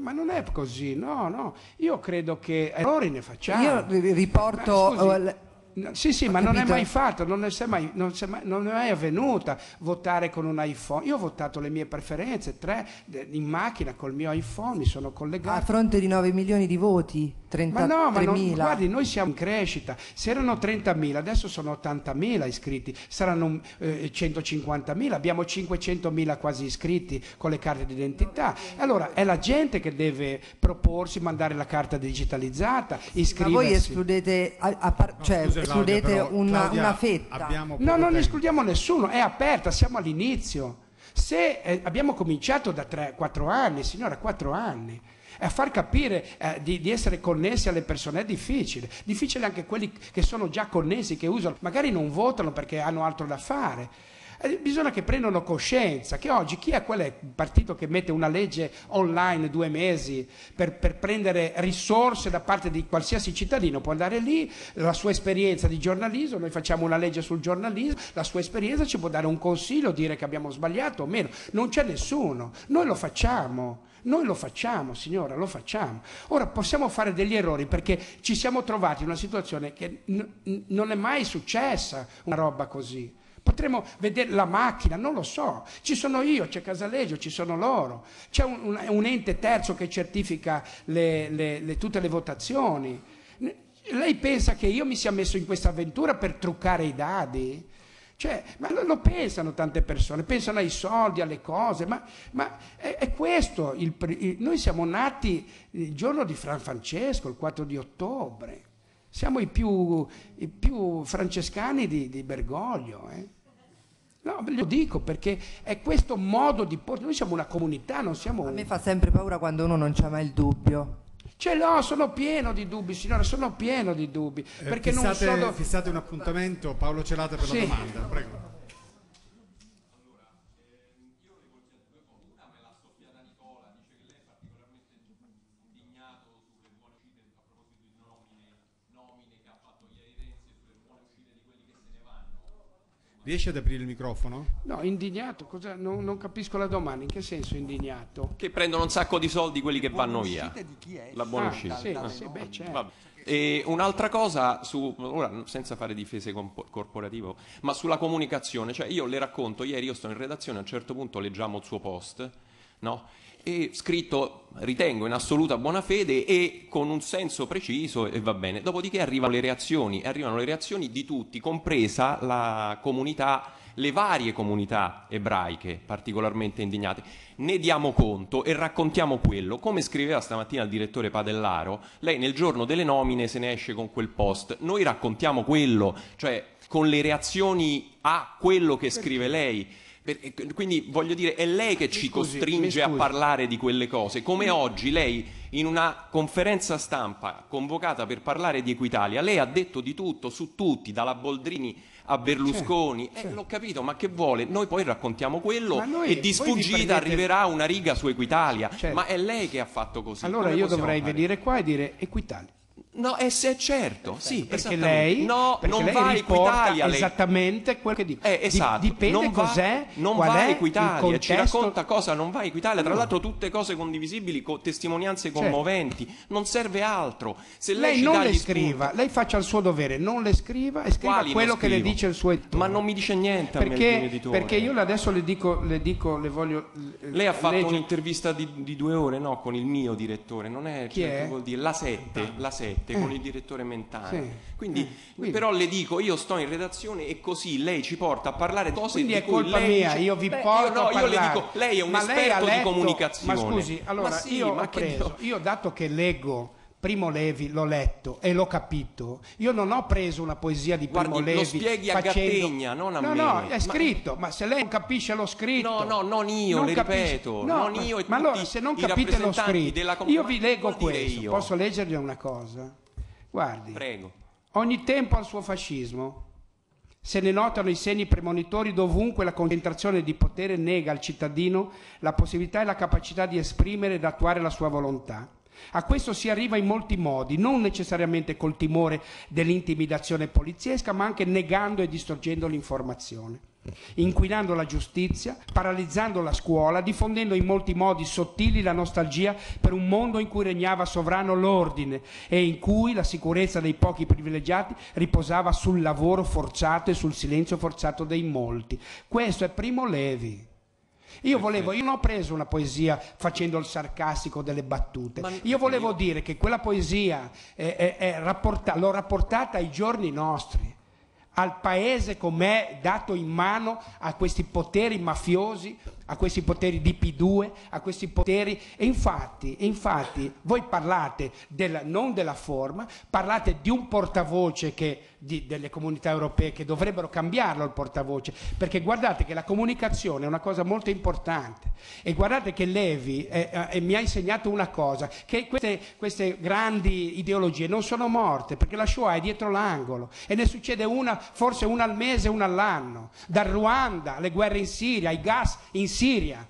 Speaker 3: ma non è così, no, no. Io credo che errori ne facciamo. Io riporto... Scusi,
Speaker 10: eh, sì, sì, ma capito? non è mai
Speaker 3: fatto, non è mai, non è mai, non è mai avvenuta votare con un iPhone. Io ho votato le mie preferenze, tre in macchina col mio iPhone, mi sono collegato. A fronte
Speaker 10: di 9 milioni di voti? 30, ma no, ma non, guardi,
Speaker 3: noi siamo in crescita. Se erano 30.000, adesso sono 80.000 iscritti, saranno eh, 150.000, abbiamo 500.000 quasi iscritti con le carte d'identità. Allora è la gente che deve proporsi, mandare la carta digitalizzata, iscriversi. Ma voi
Speaker 10: escludete, a, a par- no, cioè, scusa, escludete Claudia, però, una, Claudia, una, fetta. No, non
Speaker 3: escludiamo nessuno, è aperta, siamo all'inizio. Se eh, abbiamo cominciato da 3-4 anni, signora, 4 anni e far capire eh, di, di, essere connessi alle persone è difficile. Difficile anche quelli che sono già connessi, che usano, magari non votano perché hanno altro da fare. Eh, bisogna che prendano coscienza che oggi chi è quel partito che mette una legge online due mesi per, per prendere risorse da parte di qualsiasi cittadino può andare lì, la sua esperienza di giornalismo, noi facciamo una legge sul giornalismo, la sua esperienza ci può dare un consiglio, dire che abbiamo sbagliato o meno, non c'è nessuno, noi lo facciamo. Noi lo facciamo, signora, lo facciamo. Ora possiamo fare degli errori perché ci siamo trovati in una situazione che n- non è mai successa una roba così. Potremmo vedere la macchina, non lo so. Ci sono io, c'è Casaleggio, ci sono loro. C'è un, un, un ente terzo che certifica le, le, le, tutte le votazioni. Lei pensa che io mi sia messo in questa avventura per truccare i dadi? Cioè, ma lo pensano tante persone, pensano ai soldi, alle cose, ma, ma è, è, questo. Il, noi siamo nati il giorno di Fran Francesco, il 4 di ottobre. Siamo i più, i più francescani di, di Bergoglio. Eh? No, ve lo dico perché è questo modo di portare. Noi siamo una comunità,
Speaker 10: non siamo. A me fa sempre paura quando uno non c'ha mai il dubbio. Ce cioè, l'ho, sono pieno di dubbi,
Speaker 4: signore, sono pieno di dubbi. Eh, perché fissate, non sono... fissate un appuntamento, Paolo Celata per sì. la domanda, prego. Riesci ad aprire il microfono?
Speaker 3: No, indignato, non, non, capisco la domanda, in che senso indignato?
Speaker 11: Che prendono un sacco di soldi quelli che vanno via. La buona ah, uscita. Sì, ah. sì, beh, certo. E un'altra cosa, su, ora senza fare difese corporative, ma sulla comunicazione, cioè io le racconto, ieri io sto in redazione, a un certo punto leggiamo il suo post no? E scritto, ritengo, in assoluta buona fede e con un senso preciso e va bene. Dopodiché arrivano le reazioni, arrivano le reazioni di tutti, compresa la comunità, le varie comunità ebraiche particolarmente indignate. Ne diamo conto e raccontiamo quello. Come scriveva stamattina il direttore Padellaro, lei nel giorno delle nomine se ne esce con quel post. Noi raccontiamo quello, cioè con le reazioni a quello che scrive lei per, quindi voglio dire, è lei che ci scusi, costringe a parlare di quelle cose, come oggi lei in una conferenza stampa convocata per parlare di Equitalia, lei ha detto di tutto su tutti, dalla Boldrini a Berlusconi, certo, eh, certo. l'ho capito, ma che vuole? Noi poi raccontiamo quello noi, e di sfuggita prendete... arriverà una riga su Equitalia, certo. ma è lei che ha fatto così. Allora come io dovrei fare?
Speaker 3: venire qua e dire Equitalia.
Speaker 11: No, è, eh, è certo, Perfetto. sì, perché lei no, perché non lei va Equitalia esattamente quello che dico. Eh, esatto. dipende non va, cos'è, non qual va è Equitalia, contesto... ci racconta cosa non va in Equitalia, tra no. l'altro tutte cose condivisibili, con testimonianze certo. commoventi, certo. non serve altro. Se lei, lei non le scriva,
Speaker 3: spunti... lei faccia il suo dovere, non le scriva e scriva quello che le dice il suo editore. Ma non mi dice niente perché, editore. Perché io adesso le dico, le dico, le voglio eh, Lei ha fatto legge...
Speaker 11: un'intervista di, di, due ore, no, con il mio direttore, non è Chi cioè, è? Vuol dire, la 7, la 7 mente, eh. Mm. con il direttore mentale. Sì. Quindi, eh. quindi, però le dico, io sto in redazione e così lei ci porta a parlare di cose quindi di è colpa mia, io vi beh, porto no, a parlare. io le dico, lei è un ma esperto letto, di comunicazione. Ma scusi, allora ma sì, io ho preso,
Speaker 3: io dato che leggo Primo Levi l'ho letto e l'ho capito. Io non ho preso una poesia di Primo Guardi, Levi. Lo spieghi a facendo... Gattegna, non a no, me. No, no, è scritto, ma... ma... se lei non capisce lo scritto. No, no, non io, non le capisce... ripeto. No, non io e tutti ma allora, se non capite lo scritto, io vi leggo questo. Io. Posso leggergli una cosa? Guardi. Prego. Ogni tempo al suo fascismo se ne notano i segni premonitori dovunque la concentrazione di potere nega al cittadino la possibilità e la capacità di esprimere ed attuare la sua volontà. A questo si arriva in molti modi, non necessariamente col timore dell'intimidazione poliziesca, ma anche negando e distorcendo l'informazione, inquinando la giustizia, paralizzando la scuola, diffondendo in molti modi sottili la nostalgia per un mondo in cui regnava sovrano l'ordine e in cui la sicurezza dei pochi privilegiati riposava sul lavoro forzato e sul silenzio forzato dei molti. Questo è Primo Levi. Io volevo, io non ho preso una poesia facendo il sarcastico delle battute, io volevo dire che quella poesia è, è, è rapporta, l'ho rapportata ai giorni nostri, al paese com'è dato in mano a questi poteri mafiosi, a questi poteri di P2, a questi poteri. E infatti, infatti voi parlate della, non della forma, parlate di un portavoce che di, delle comunità europee che dovrebbero cambiarlo il portavoce, perché guardate che la comunicazione è una cosa molto importante e guardate che Levi eh, eh, mi ha insegnato una cosa, che queste, queste, grandi ideologie non sono morte, perché la Shoah è dietro l'angolo e ne succede una, forse una al mese, una all'anno, dal Ruanda, alle guerre in Siria, ai gas in Siria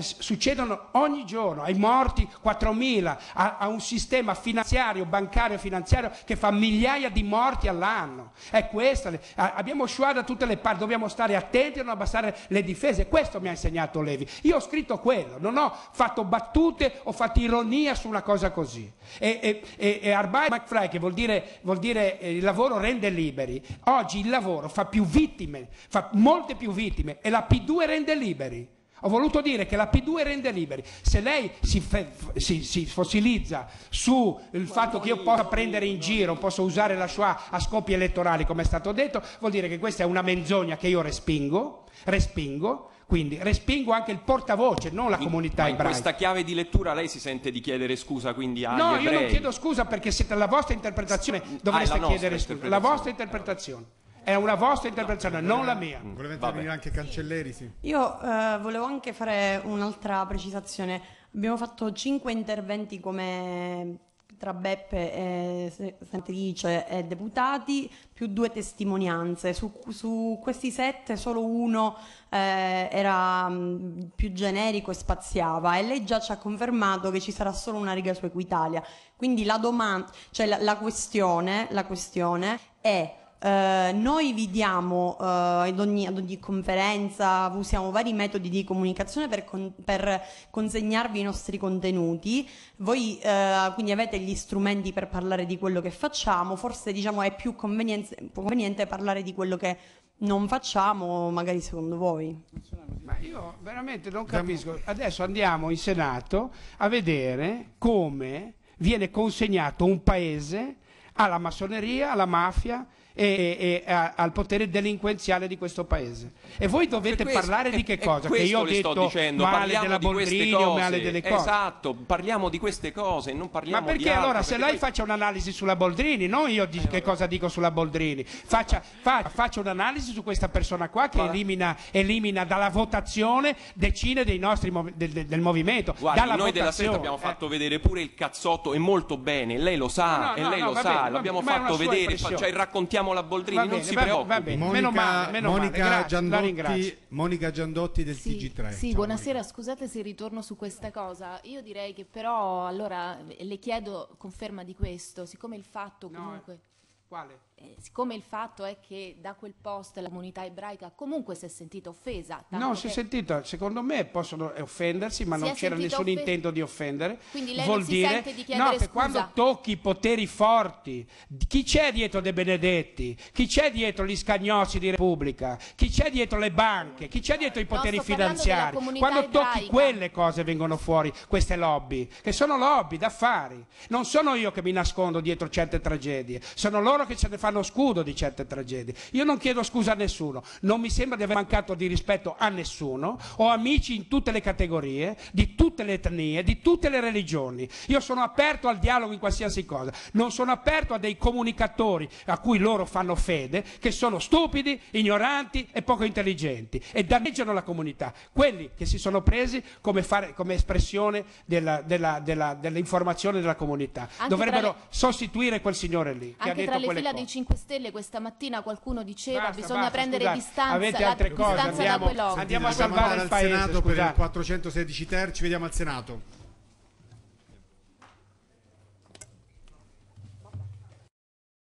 Speaker 3: succedono ogni giorno ai morti 4.000, a, a, un sistema finanziario, bancario finanziario che fa migliaia di morti all'anno. È questa, abbiamo Shoah da tutte le parti, dobbiamo stare attenti a non abbassare le difese, questo mi ha insegnato Levi. Io ho scritto quello, non ho fatto battute, ho fatto ironia su una cosa così. E, e, e Arbai McFly, che vuol dire, vuol dire eh, il lavoro rende liberi, oggi il lavoro fa più vittime, fa molte più vittime e la P2 rende liberi. Ho voluto dire che la P2 rende liberi. Se lei si, fe- si, si fossilizza sul fatto che io possa prendere in giro, posso usare la Shoah a scopi elettorali, come è stato detto, vuol dire che questa è una menzogna che io respingo, respingo quindi respingo anche il portavoce, non la comunità ebraica. Ma In questa
Speaker 11: chiave di lettura lei si sente di chiedere scusa quindi agli No, ebrei. io non chiedo
Speaker 3: scusa perché la vostra interpretazione dovreste ah, chiedere scusa, la vostra interpretazione è una vostra interpretazione, no, non la
Speaker 4: mia. Mm. Voleva intervenire anche Cancelleri, sì.
Speaker 5: Io eh, volevo anche fare un'altra precisazione. Abbiamo fatto cinque interventi come tra Beppe e senatrice e deputati più due testimonianze su, su questi sette solo uno eh, era mm, più generico e spaziava e lei già ci ha confermato che ci sarà solo una riga su Equitalia quindi la domanda cioè la, la questione la questione è eh, noi vi diamo eh, ad, ogni, ad, ogni, conferenza, usiamo vari metodi di comunicazione per, con, per consegnarvi i nostri contenuti, voi eh, quindi avete gli strumenti per parlare di quello che facciamo, forse diciamo è più conveniente parlare di quello che non facciamo, magari secondo voi.
Speaker 3: Ma io veramente non capisco, adesso andiamo in Senato a vedere come viene consegnato un paese alla massoneria, alla mafia, e, e, e a, al potere delinquenziale di questo paese. E voi dovete questo, parlare di che cosa? Che io ho detto dicendo, male della Boldrini o male delle cose. Esatto,
Speaker 11: parliamo di queste cose, non parliamo di Ma perché di allora altro, se lei poi...
Speaker 3: faccia un'analisi sulla Boldrini, non io di, eh, che cosa dico sulla Boldrini, faccia, fa, faccia un'analisi su questa persona qua che elimina, elimina, dalla votazione decine dei nostri mov del, del, movimento. dalla noi votazione. della sera abbiamo
Speaker 11: fatto eh. vedere pure il cazzotto e molto bene, lei lo sa, no, no, e lei no, lo sa, l'abbiamo fatto vedere, cioè raccontiamo chiediamola a Boldrini, va non si preoccupi. Va bene. Monica, meno male, meno Monica,
Speaker 4: male. Grazie, Giandotti, Monica Giandotti del sì, TG3. Sì, Ciao,
Speaker 6: buonasera, Monica. scusate se ritorno su questa cosa. Io direi che però, allora, le chiedo conferma di questo, siccome il fatto comunque... No, eh. Quale? eh, siccome il fatto è che da quel post la comunità ebraica comunque si è sentita offesa. No, si è
Speaker 3: sentita, secondo me possono eh, offendersi, ma non c'era nessun off- intento di offendere. Quindi lei Vuol non dire, si di chiedere no, scusa. quando tocchi i poteri forti, chi c'è dietro De Benedetti? Chi c'è dietro gli scagnossi di Repubblica? Chi c'è dietro le banche? Chi c'è dietro i poteri no, finanziari? Quando ebraica. tocchi quelle cose vengono fuori, queste lobby, che sono lobby d'affari. Non sono io che mi nascondo dietro certe tragedie, sono loro che ce ne fanno fanno scudo di certe tragedie. Io non chiedo scusa a nessuno, non mi sembra di aver mancato di rispetto a nessuno, ho amici in tutte le categorie, di tutte le etnie, di tutte le religioni. Io sono aperto al dialogo in qualsiasi cosa, non sono aperto a dei comunicatori a cui loro fanno fede, che sono stupidi, ignoranti e poco intelligenti e danneggiano la comunità. Quelli che si sono presi come, fare, come espressione dell'informazione della, della, dell della comunità. Anche Dovrebbero sostituire quel
Speaker 4: signore lì che ha detto quelle cose.
Speaker 6: 5 Stelle questa mattina qualcuno diceva basta, bisogna basta, prendere scusate, distanza,
Speaker 4: avete altre cose, distanza andiamo, da quell'opera. Andiamo a salvare il Senato scusate. per il 416 ter, ci vediamo al Senato.